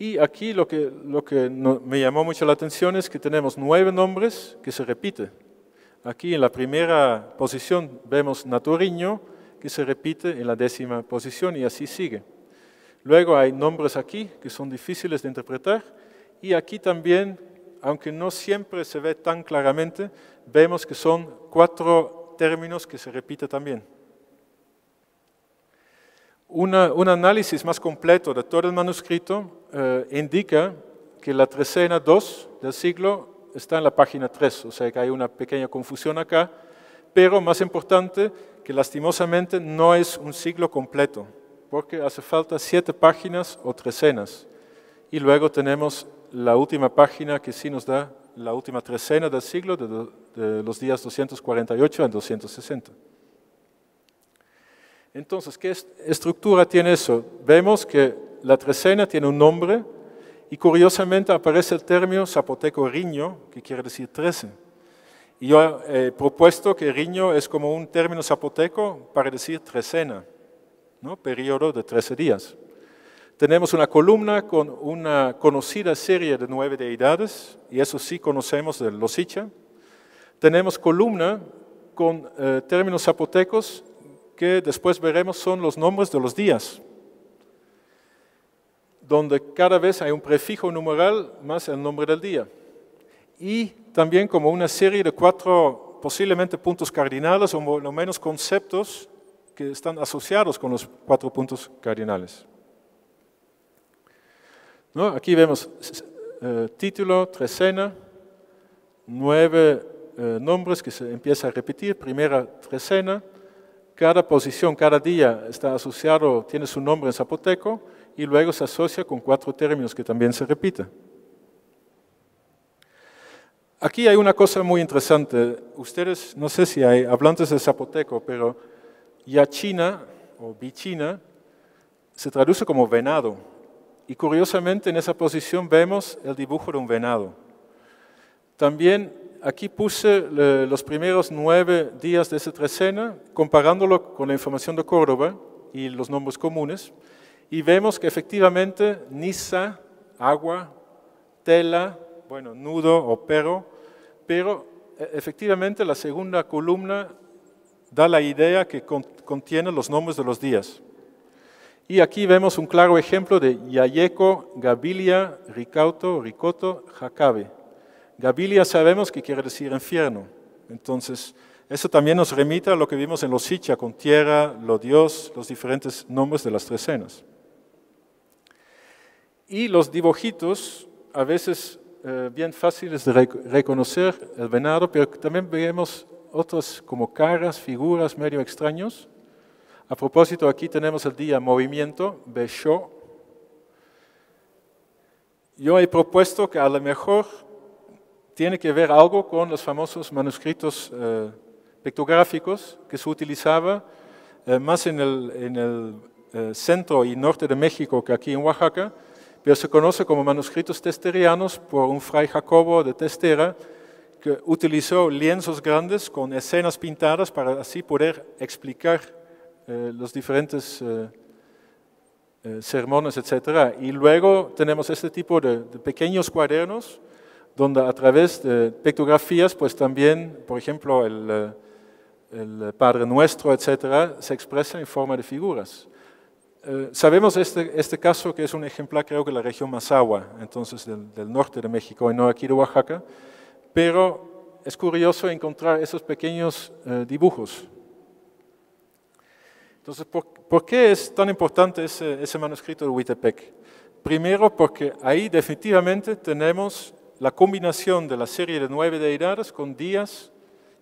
y aquí lo que, me llamó mucho la atención es que tenemos nueve nombres que se repiten. Aquí en la primera posición vemos Naturiño, que se repite en la décima posición y así sigue. Luego hay nombres aquí que son difíciles de interpretar y aquí también, aunque no siempre se ve tan claramente, vemos que son cuatro términos que se repiten también un análisis más completo de todo el manuscrito eh, indica que la trecena 2 del siglo está en la página 3, o sea que hay una pequeña confusión acá, pero más importante que lastimosamente no es un siglo completo, porque hace falta siete páginas o trecenas. Y luego tenemos la última página que sí nos da la última trecena del siglo, de, los días 248 al 260. Entonces, ¿qué estructura tiene eso? Vemos que la trecena tiene un nombre y curiosamente aparece el término zapoteco riño, que quiere decir trece. Y yo he eh, propuesto que riño es como un término zapoteco para decir trecena, ¿no? periodo de trece días. Tenemos una columna con una conocida serie de nueve deidades, y eso sí conocemos de Losicha. Tenemos columna con eh, términos zapotecos que después veremos son los nombres de los días, donde cada vez hay un prefijo numeral más el nombre del día. Y también como una serie de cuatro posiblemente puntos cardinales o lo menos conceptos que están asociados con los cuatro puntos cardinales. Aquí vemos eh, título, trecena, nueve eh, nombres que se empieza a repetir, primera trecena, cada posición, cada día está asociado, tiene su nombre en zapoteco y luego se asocia con cuatro términos que también se repiten. Aquí hay una cosa muy interesante. Ustedes, no sé si hay hablantes de zapoteco, pero yachina o bichina se traduce como venado. Y curiosamente en esa posición vemos el dibujo de un venado. También aquí puse eh, los primeros nueve días de esa trecena, comparándolo con la información de Córdoba y los nombres comunes, y vemos que efectivamente Nisa, agua, tela, bueno, nudo o pero, pero eh, efectivamente la segunda columna da la idea que contiene los nombres de los días. Y aquí vemos un claro ejemplo de Yayeco, Gabilia, Ricauto, Ricoto, Jacabe. Gabilia sabemos que quiere decir infierno. Entonces, eso también nos remite a lo que vimos en los Sicha, con tierra, los Dios, los diferentes nombres de las tres cenas. Y los dibujitos, a veces eh, bien fáciles de reconocer, el venado, pero también vemos otros como caras, figuras medio extraños. A propósito, aquí tenemos el día movimiento, Besho. Yo he propuesto que a lo mejor tiene que ver algo con los famosos manuscritos eh, pictográficos que se utilizaba eh, más en el, eh, centro y norte de México que aquí en Oaxaca, pero se conoce como manuscritos testerianos por un fray Jacobo de Testera que utilizó lienzos grandes con escenas pintadas para así poder explicar los diferentes sermones, etc. Y luego tenemos este tipo de pequeños cuadernos donde a través de pictografías, pues también, por ejemplo, el, eh, el Padre Nuestro, etcétera, se expresa en forma de figuras. Eh, sabemos este, este caso que es un ejemplar, creo que la región Mazahua, entonces del, norte de México y no aquí de Oaxaca, pero es curioso encontrar esos pequeños eh, dibujos. Entonces, ¿por, qué es tan importante ese, ese manuscrito de Huitepec? Primero, porque ahí definitivamente tenemos la combinación de la serie de nueve deidades con días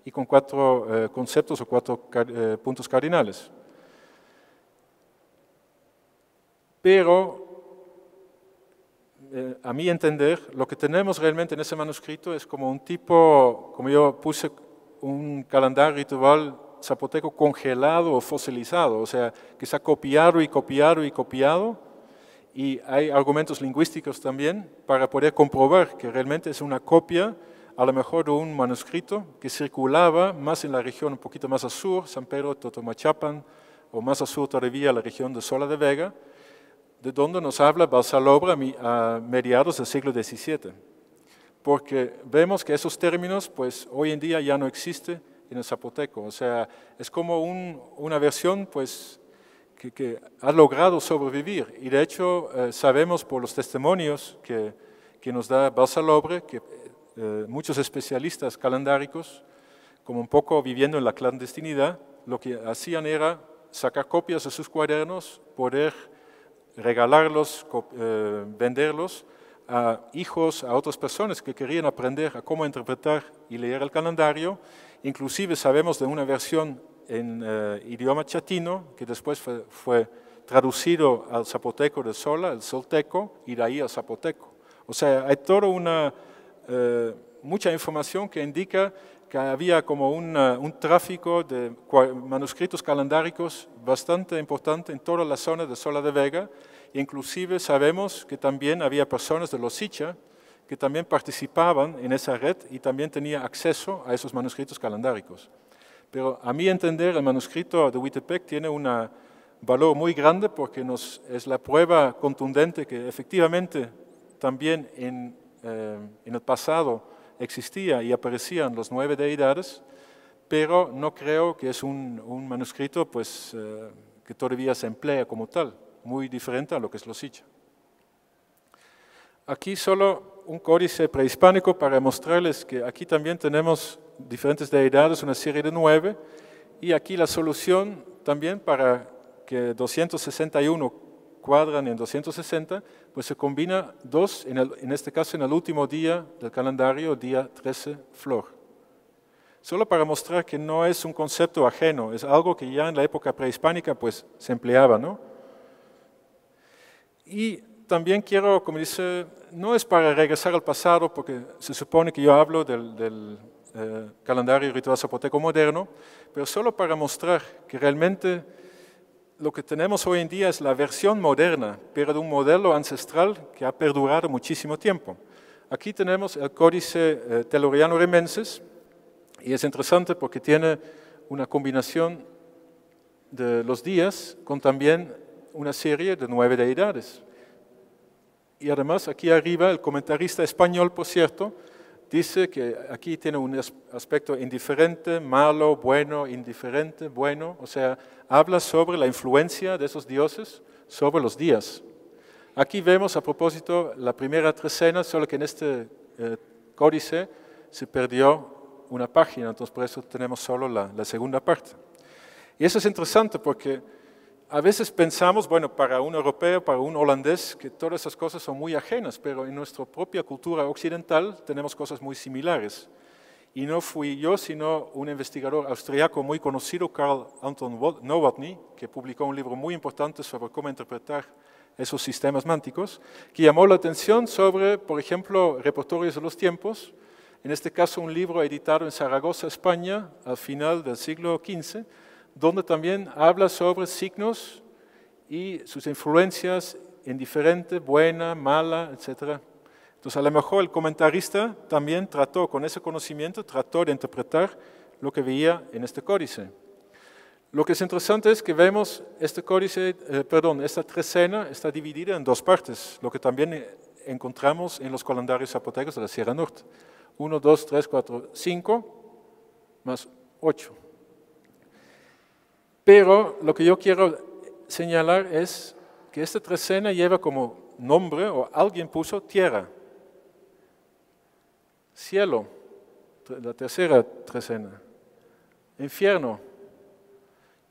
y con cuatro eh, conceptos o cuatro eh, puntos cardinales. Pero, eh, a mi entender, lo que tenemos realmente en ese manuscrito es como un tipo, como yo puse, un calendario ritual zapoteco congelado o fosilizado, o sea, que se ha copiado y copiado y copiado y hay argumentos lingüísticos también para poder comprobar que realmente es una copia a lo mejor de un manuscrito que circulaba más en la región un poquito más al sur, San Pedro, Totomachapan, o más al sur todavía la región de Sola de Vega, de donde nos habla Balsalobra a mediados del siglo XVII. Porque vemos que esos términos, pues hoy en día ya no existen en el zapoteco, o sea, es como una versión, pues que, ha logrado sobrevivir. Y de hecho eh, sabemos por los testimonios que, que nos da Basalobre que eh, muchos especialistas calendáricos, como un poco viviendo en la clandestinidad, lo que hacían era sacar copias de sus cuadernos, poder regalarlos, eh, venderlos a hijos, a otras personas que querían aprender a cómo interpretar y leer el calendario. Inclusive sabemos de una versión en eh, idioma chatino, que después fue, traducido al zapoteco de Sola, el solteco, y de ahí al zapoteco. O sea, hay toda una, eh, mucha información que indica que había como un eh, tráfico de manuscritos calendáricos bastante importante en toda la zona de Sola de Vega. Inclusive sabemos que también había personas de los Sicha que también participaban en esa red y también tenían acceso a esos manuscritos calendáricos. Pero a mi entender, el manuscrito de wittepec tiene un valor muy grande porque nos, es la prueba contundente que efectivamente también en, eh, el pasado existía y aparecían los nueve deidades, pero no creo que es un, manuscrito pues, eh, que todavía se emplea como tal, muy diferente a lo que es los Silla. Aquí solo un códice prehispánico para mostrarles que aquí también tenemos diferentes deidades, una serie de nueve, y aquí la solución también para que 261 cuadran en 260, pues se combina dos, en, en este caso en el último día del calendario, día 13, flor. Solo para mostrar que no es un concepto ajeno, es algo que ya en la época prehispánica pues se empleaba, ¿no? Y también quiero, como dice no es para regresar al pasado, porque se supone que yo hablo del, eh, calendario ritual zapoteco moderno, pero solo para mostrar que realmente lo que tenemos hoy en día es la versión moderna, pero de un modelo ancestral que ha perdurado muchísimo tiempo. Aquí tenemos el Códice eh, Teluriano Remenses, y es interesante porque tiene una combinación de los días con también una serie de nueve deidades. Y además, aquí arriba, el comentarista español, por cierto, dice que aquí tiene un aspecto indiferente, malo, bueno, indiferente, bueno. O sea, habla sobre la influencia de esos dioses sobre los días. Aquí vemos a propósito la primera trecena, solo que en este eh, códice se perdió una página, entonces por eso tenemos solo la segunda parte. Y eso es interesante porque a veces pensamos, bueno, para un europeo, para un holandés, que todas esas cosas son muy ajenas, pero en nuestra propia cultura occidental tenemos cosas muy similares. Y no fui yo, sino un investigador austriaco muy conocido, Carl Anton Novotny, que publicó un libro muy importante sobre cómo interpretar esos sistemas mánticos, que llamó la atención sobre, por ejemplo, repertorios de los tiempos, en este caso un libro editado en Zaragoza, España, al final del siglo XV, donde también habla sobre signos y sus influencias en buena, mala, etc. Entonces, a lo mejor el comentarista también trató, con ese conocimiento, trató de interpretar lo que veía en este códice. Lo que es interesante es que vemos este códice, eh, perdón, esta trecena está dividida en dos partes, lo que también eh, encontramos en los calendarios zapotecos de la Sierra Norte. 1, dos, 3, cuatro, cinco, más ocho. Pero lo que yo quiero señalar es que esta trecena lleva como nombre, o alguien puso, tierra, cielo, la tercera trecena, infierno.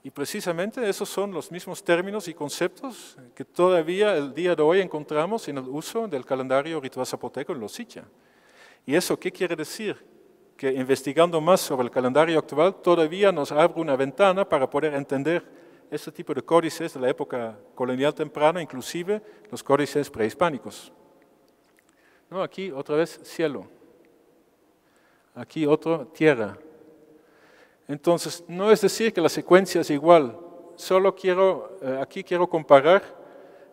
Y precisamente esos son los mismos términos y conceptos que todavía el día de hoy encontramos en el uso del calendario ritual zapoteco en los Sicha. ¿Y eso qué quiere decir? que investigando más sobre el calendario actual todavía nos abre una ventana para poder entender este tipo de códices de la época colonial temprana, inclusive los códices prehispánicos. No, aquí otra vez cielo, aquí otro tierra. Entonces, no es decir que la secuencia es igual, solo quiero, eh, aquí quiero comparar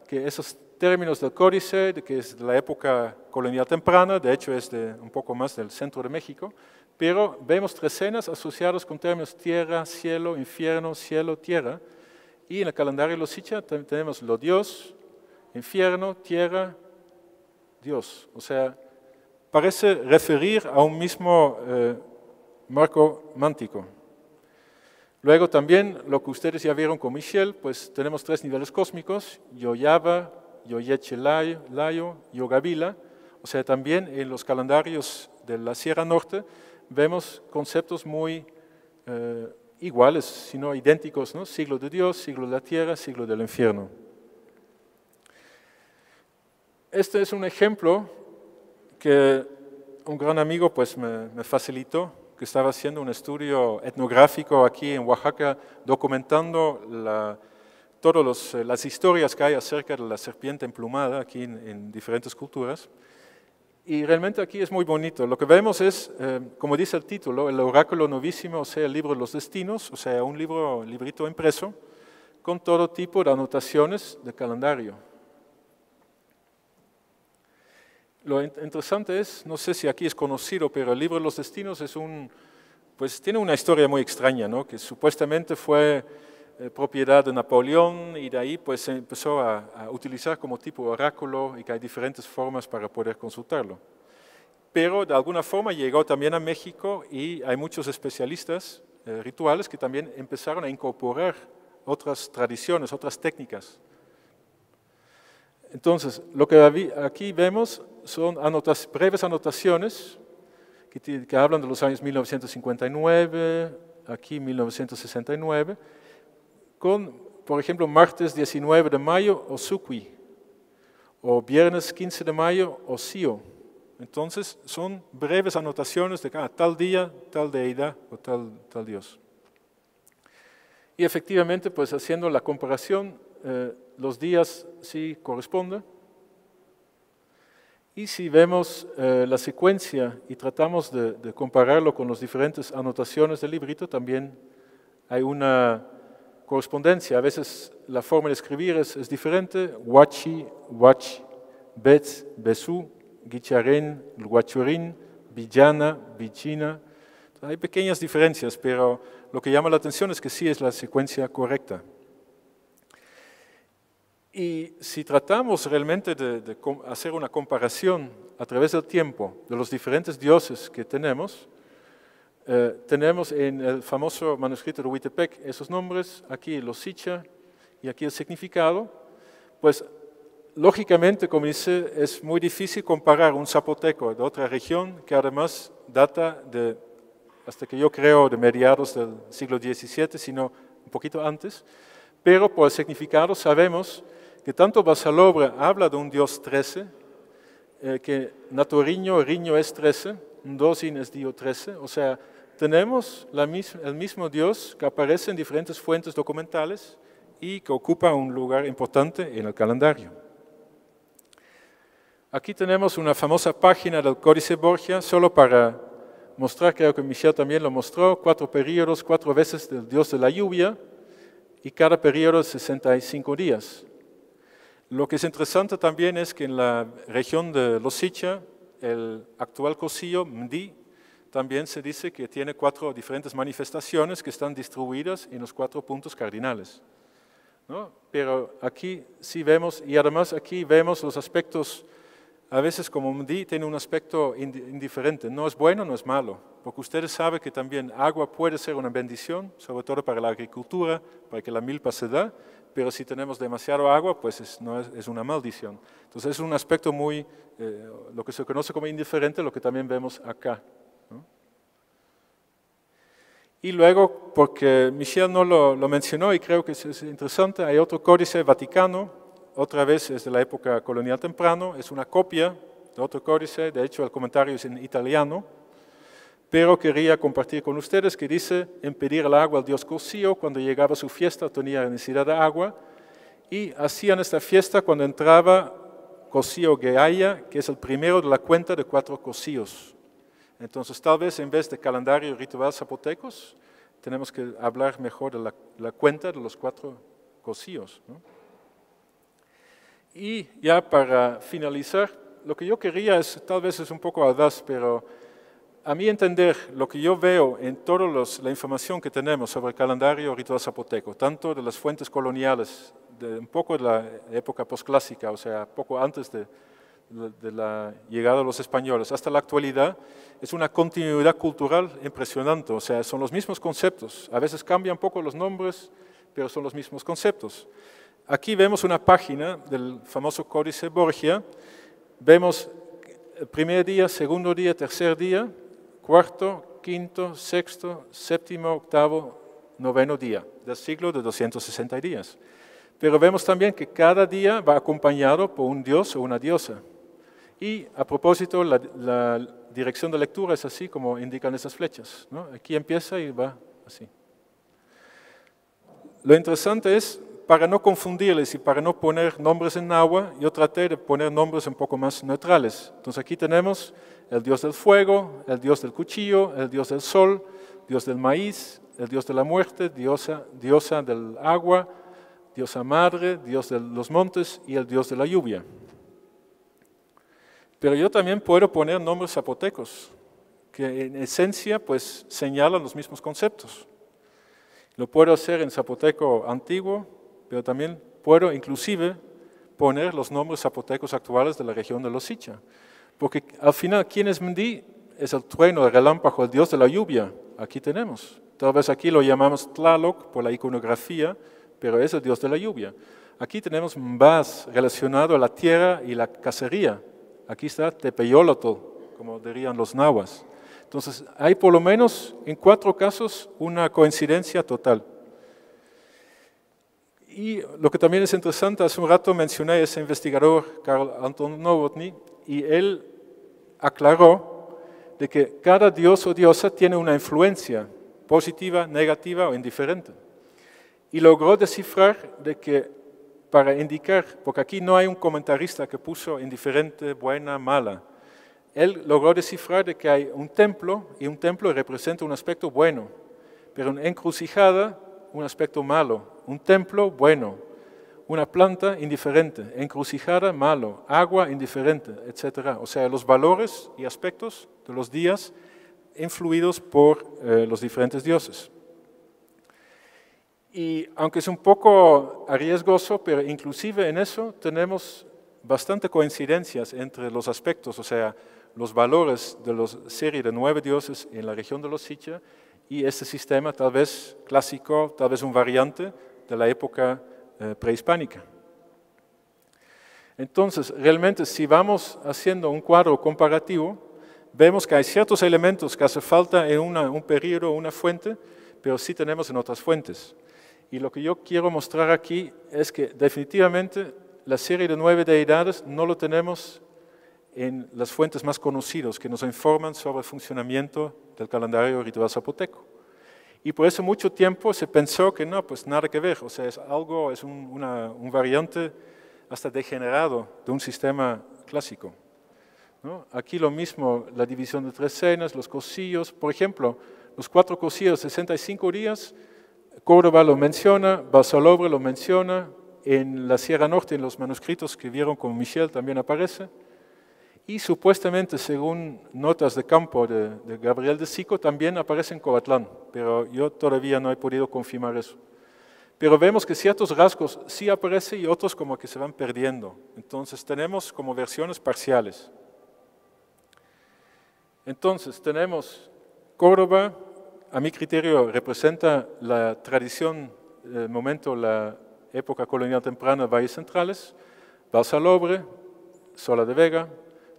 que esos términos del códice, que es de la época colonia temprana, de hecho es de un poco más del centro de México, pero vemos escenas asociadas con términos tierra, cielo, infierno, cielo, tierra, y en el calendario Losicha tenemos lo Dios, infierno, tierra, Dios. O sea, parece referir a un mismo eh, marco mántico. Luego también, lo que ustedes ya vieron con Michel, pues tenemos tres niveles cósmicos, Yoyaba, Yoyechelayo, Layo, Yogavila, o sea, también en los calendarios de la Sierra Norte vemos conceptos muy eh, iguales, sino idénticos, ¿no? Siglo de Dios, siglo de la tierra, siglo del infierno. Este es un ejemplo que un gran amigo pues, me, facilitó, que estaba haciendo un estudio etnográfico aquí en Oaxaca, documentando todas eh, las historias que hay acerca de la serpiente emplumada aquí en diferentes culturas. Y realmente aquí es muy bonito. Lo que vemos es, eh, como dice el título, el oráculo novísimo, o sea, el libro de los destinos, o sea, un libro, librito impreso, con todo tipo de anotaciones de calendario. Lo interesante es, no sé si aquí es conocido, pero el libro de los destinos es un, pues tiene una historia muy extraña, ¿no? Que supuestamente fue eh, propiedad de Napoleón y de ahí pues se empezó a, utilizar como tipo oráculo y que hay diferentes formas para poder consultarlo. Pero de alguna forma llegó también a México y hay muchos especialistas eh, rituales que también empezaron a incorporar otras tradiciones, otras técnicas. Entonces, lo que aquí vemos son breves anotaciones que, que hablan de los años 1959, aquí 1969, con, por ejemplo, martes 19 de mayo, o Osukui, o viernes 15 de mayo, o Sio. Entonces, son breves anotaciones de cada tal día, tal deidad o tal, tal Dios. Y efectivamente, pues haciendo la comparación, eh, los días sí corresponden. Y si vemos eh, la secuencia y tratamos de, de, compararlo con las diferentes anotaciones del librito, también hay una correspondencia. A veces la forma de escribir es, diferente. Huachi, Huach, Bet, Besú, Guicharén, Guachurín, Villana, Vichina. Hay pequeñas diferencias, pero lo que llama la atención es que sí es la secuencia correcta. Y si tratamos realmente de hacer una comparación a través del tiempo de los diferentes dioses que tenemos, eh, tenemos en el famoso manuscrito de Huitepec esos nombres, aquí los sicha y aquí el significado. Pues lógicamente, como dice, es muy difícil comparar un zapoteco de otra región que además data de, hasta que yo creo, de mediados del siglo XVII, sino un poquito antes. Pero por el significado sabemos que tanto Basalobra habla de un dios 13, eh, que Natoriño, Riño es 13, Ndosin es dio 13, o sea, tenemos el mismo Dios que aparece en diferentes fuentes documentales y que ocupa un lugar importante en el calendario. Aquí tenemos una famosa página del Códice Borgia, solo para mostrar, creo que Michel también lo mostró, cuatro periodos, cuatro veces del dios de la lluvia, y cada periodo de 65 días. Lo que es interesante también es que en la región de Losicha el actual cosillo, MDI también se dice que tiene cuatro diferentes manifestaciones que están distribuidas en los cuatro puntos cardinales. Pero aquí sí vemos, y además aquí vemos los aspectos, a veces como MDI tiene un aspecto indiferente, no es bueno, no es malo, porque ustedes saben que también agua puede ser una bendición, sobre todo para la agricultura, para que la milpa se da, pero si tenemos demasiado agua, pues es, no es, una maldición. Entonces es un aspecto muy, eh, lo que se conoce como indiferente, lo que también vemos acá. Y luego, porque Michel no lo, mencionó y creo que es, interesante, hay otro códice vaticano, otra vez es de la época colonial temprano, es una copia de otro códice, de hecho el comentario es en italiano, pero quería compartir con ustedes que dice, en pedir el agua al dios Cosío, cuando llegaba su fiesta tenía necesidad de agua, y hacían esta fiesta cuando entraba Cosío Geaya, que es el primero de la cuenta de cuatro Cosíos. Entonces, tal vez en vez de calendario ritual zapotecos, tenemos que hablar mejor de la, cuenta de los cuatro Cosíos. Y ya para finalizar, lo que yo quería es, tal vez es un poco audaz, pero a mi entender, lo que yo veo en toda la información que tenemos sobre el calendario ritual zapoteco, tanto de las fuentes coloniales, de un poco de la época posclásica, o sea, poco antes de, de la llegada de los españoles hasta la actualidad, es una continuidad cultural impresionante. O sea, son los mismos conceptos. A veces cambian un poco los nombres, pero son los mismos conceptos. Aquí vemos una página del famoso Códice Borgia. Vemos el primer día, segundo día, tercer día, cuarto, quinto, sexto, séptimo, octavo, noveno día del siglo de 260 días. Pero vemos también que cada día va acompañado por un dios o una diosa. Y a propósito, la, dirección de lectura es así como indican esas flechas. Aquí empieza y va así. Lo interesante es para no confundirles y para no poner nombres en agua, yo traté de poner nombres un poco más neutrales. Entonces aquí tenemos el dios del fuego, el dios del cuchillo, el dios del sol, dios del maíz, el dios de la muerte, diosa, diosa del agua, diosa madre, dios de los montes y el dios de la lluvia. Pero yo también puedo poner nombres zapotecos, que en esencia pues señalan los mismos conceptos. Lo puedo hacer en zapoteco antiguo, pero también puedo inclusive poner los nombres zapotecos actuales de la región de los Sicha. Porque al final, ¿quién es Mendí? Es el trueno, el relámpago, el dios de la lluvia. Aquí tenemos. Tal vez aquí lo llamamos Tlaloc por la iconografía, pero es el dios de la lluvia. Aquí tenemos Mbaz relacionado a la tierra y la cacería. Aquí está Tepeyolotl, como dirían los nahuas. Entonces, hay por lo menos en cuatro casos una coincidencia total. Y lo que también es interesante, hace un rato mencioné a ese investigador, Carl Anton Novotny, y él aclaró de que cada dios o diosa tiene una influencia positiva, negativa o indiferente. Y logró descifrar de que para indicar, porque aquí no hay un comentarista que puso indiferente, buena, mala, él logró descifrar de que hay un templo y un templo representa un aspecto bueno, pero en encrucijada un aspecto malo, un templo bueno, una planta indiferente, encrucijada malo, agua indiferente, etc. O sea, los valores y aspectos de los días influidos por eh, los diferentes dioses. Y aunque es un poco arriesgoso, pero inclusive en eso tenemos bastante coincidencias entre los aspectos, o sea, los valores de la serie de nueve dioses en la región de los Sitia, y este sistema tal vez clásico, tal vez un variante de la época eh, prehispánica. Entonces, realmente si vamos haciendo un cuadro comparativo, vemos que hay ciertos elementos que hace falta en un periodo, una fuente, pero sí tenemos en otras fuentes. Y lo que yo quiero mostrar aquí es que definitivamente la serie de nueve deidades no lo tenemos en las fuentes más conocidas que nos informan sobre el funcionamiento del calendario ritual zapoteco. Y por eso mucho tiempo se pensó que no, pues nada que ver, o sea, es algo, es un, una, un variante hasta degenerado de un sistema clásico. Aquí lo mismo, la división de tres cenas, los cosillos, por ejemplo, los cuatro cosillos, 65 días, Córdoba lo menciona, Basalobre lo menciona, en la Sierra Norte, en los manuscritos que vieron con Michel también aparece, y supuestamente, según notas de campo de, Gabriel de Sico, también aparece en Coatlán, pero yo todavía no he podido confirmar eso. Pero vemos que ciertos rasgos sí aparecen y otros como que se van perdiendo. Entonces tenemos como versiones parciales. Entonces tenemos Córdoba, a mi criterio representa la tradición, el eh, momento, la época colonial temprana, Valles Centrales, Balsalobre, Sola de Vega,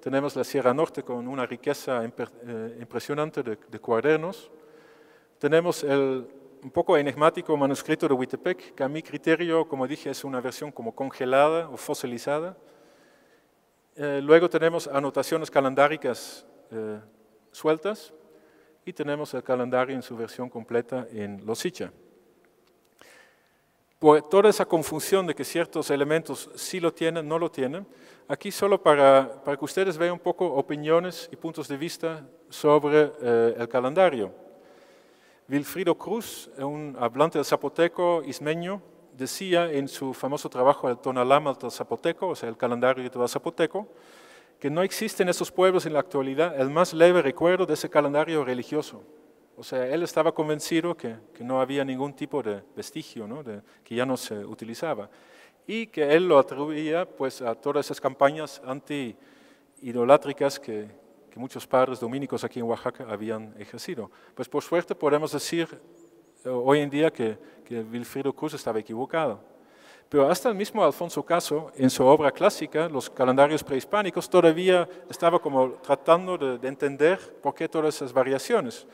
tenemos la Sierra Norte con una riqueza eh, impresionante de, cuadernos. Tenemos el un poco enigmático manuscrito de Huitepec, que a mi criterio, como dije, es una versión como congelada o fosilizada. Eh, luego tenemos anotaciones calendáricas eh, sueltas y tenemos el calendario en su versión completa en Losicha por pues, toda esa confusión de que ciertos elementos sí lo tienen, no lo tienen, aquí solo para, que ustedes vean un poco opiniones y puntos de vista sobre eh, el calendario. Wilfrido Cruz, un hablante del zapoteco ismeño, decía en su famoso trabajo El Tonalama del Zapoteco, o sea, el calendario ritual zapoteco, que no existe en esos pueblos en la actualidad el más leve recuerdo de ese calendario religioso. O sea, él estaba convencido que, no había ningún tipo de vestigio, que ya no se utilizaba. Y que él lo atribuía pues, a todas esas campañas anti-idolátricas que, muchos padres dominicos aquí en Oaxaca habían ejercido. Pues por suerte podemos decir eh, hoy en día que, que, Wilfrido Cruz estaba equivocado. Pero hasta el mismo Alfonso Caso, en su obra clásica, Los calendarios prehispánicos, todavía estaba como tratando de, de entender por qué todas esas variaciones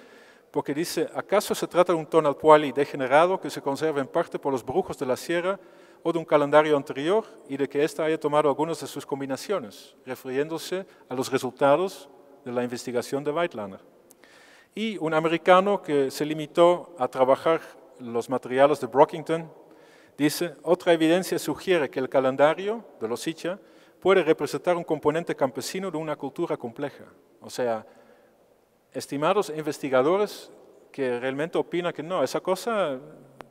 porque dice, ¿acaso se trata de un Tonalpuali degenerado que se conserva en parte por los brujos de la sierra o de un calendario anterior y de que ésta haya tomado algunas de sus combinaciones, refiriéndose a los resultados de la investigación de Weidlander? Y un americano que se limitó a trabajar los materiales de Brockington, dice, otra evidencia sugiere que el calendario de los Icha puede representar un componente campesino de una cultura compleja. O sea, estimados investigadores que realmente opinan que no, esa cosa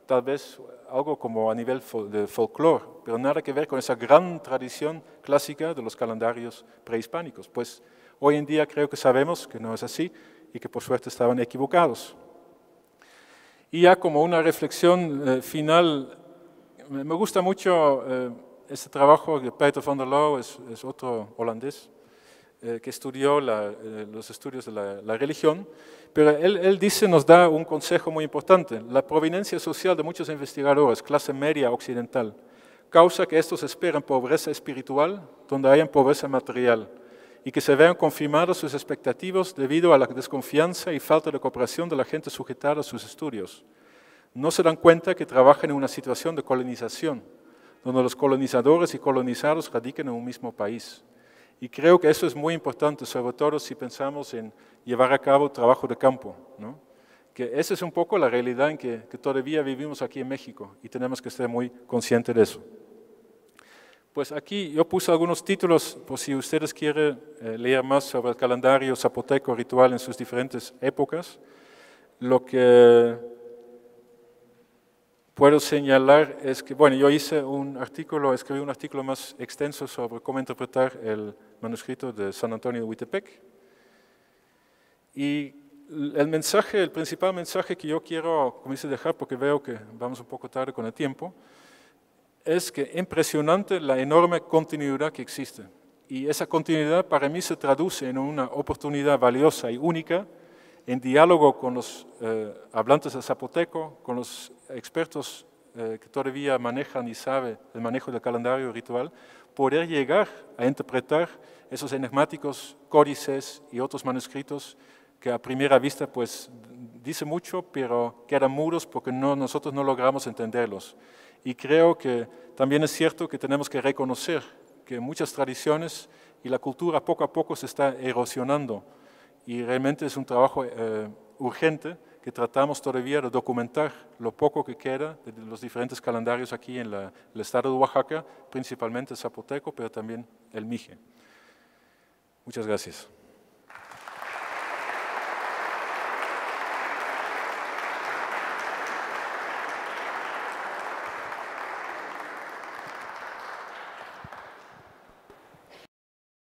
tal vez algo como a nivel de folclore, pero nada que ver con esa gran tradición clásica de los calendarios prehispánicos. Pues hoy en día creo que sabemos que no es así y que por suerte estaban equivocados. Y ya como una reflexión eh, final, me gusta mucho eh, este trabajo de Peter van der Loo, es otro holandés, eh, que estudió eh, los estudios de la, religión, pero él, dice, nos da un consejo muy importante, la proveniencia social de muchos investigadores, clase media occidental, causa que estos esperen pobreza espiritual donde hayan pobreza material y que se vean confirmados sus expectativas debido a la desconfianza y falta de cooperación de la gente sujetada a sus estudios. No se dan cuenta que trabajan en una situación de colonización, donde los colonizadores y colonizados radiquen en un mismo país. Y creo que eso es muy importante, sobre todo si pensamos en llevar a cabo trabajo de campo. ¿no? Que esa es un poco la realidad en que, que, todavía vivimos aquí en México y tenemos que ser muy conscientes de eso. Pues aquí yo puse algunos títulos por si ustedes quieren eh, leer más sobre el calendario zapoteco ritual en sus diferentes épocas. Lo que puedo señalar es que, bueno, yo hice un artículo, escribí un artículo más extenso sobre cómo interpretar el manuscrito de San Antonio de Huitepec. Y el mensaje, el principal mensaje que yo quiero, como dejar, porque veo que vamos un poco tarde con el tiempo, es que impresionante la enorme continuidad que existe. Y esa continuidad para mí se traduce en una oportunidad valiosa y única en diálogo con los eh, hablantes de zapoteco, con los expertos eh, que todavía manejan y saben el manejo del calendario ritual, poder llegar a interpretar esos enigmáticos códices y otros manuscritos que a primera vista pues dice mucho, pero quedan muros porque nosotros no logramos entenderlos. Y creo que también es cierto que tenemos que reconocer que muchas tradiciones y la cultura poco a poco se está erosionando y realmente es un trabajo eh, urgente que tratamos todavía de documentar lo poco que queda de los diferentes calendarios aquí en el estado de Oaxaca, principalmente el zapoteco, pero también el mije. Muchas gracias.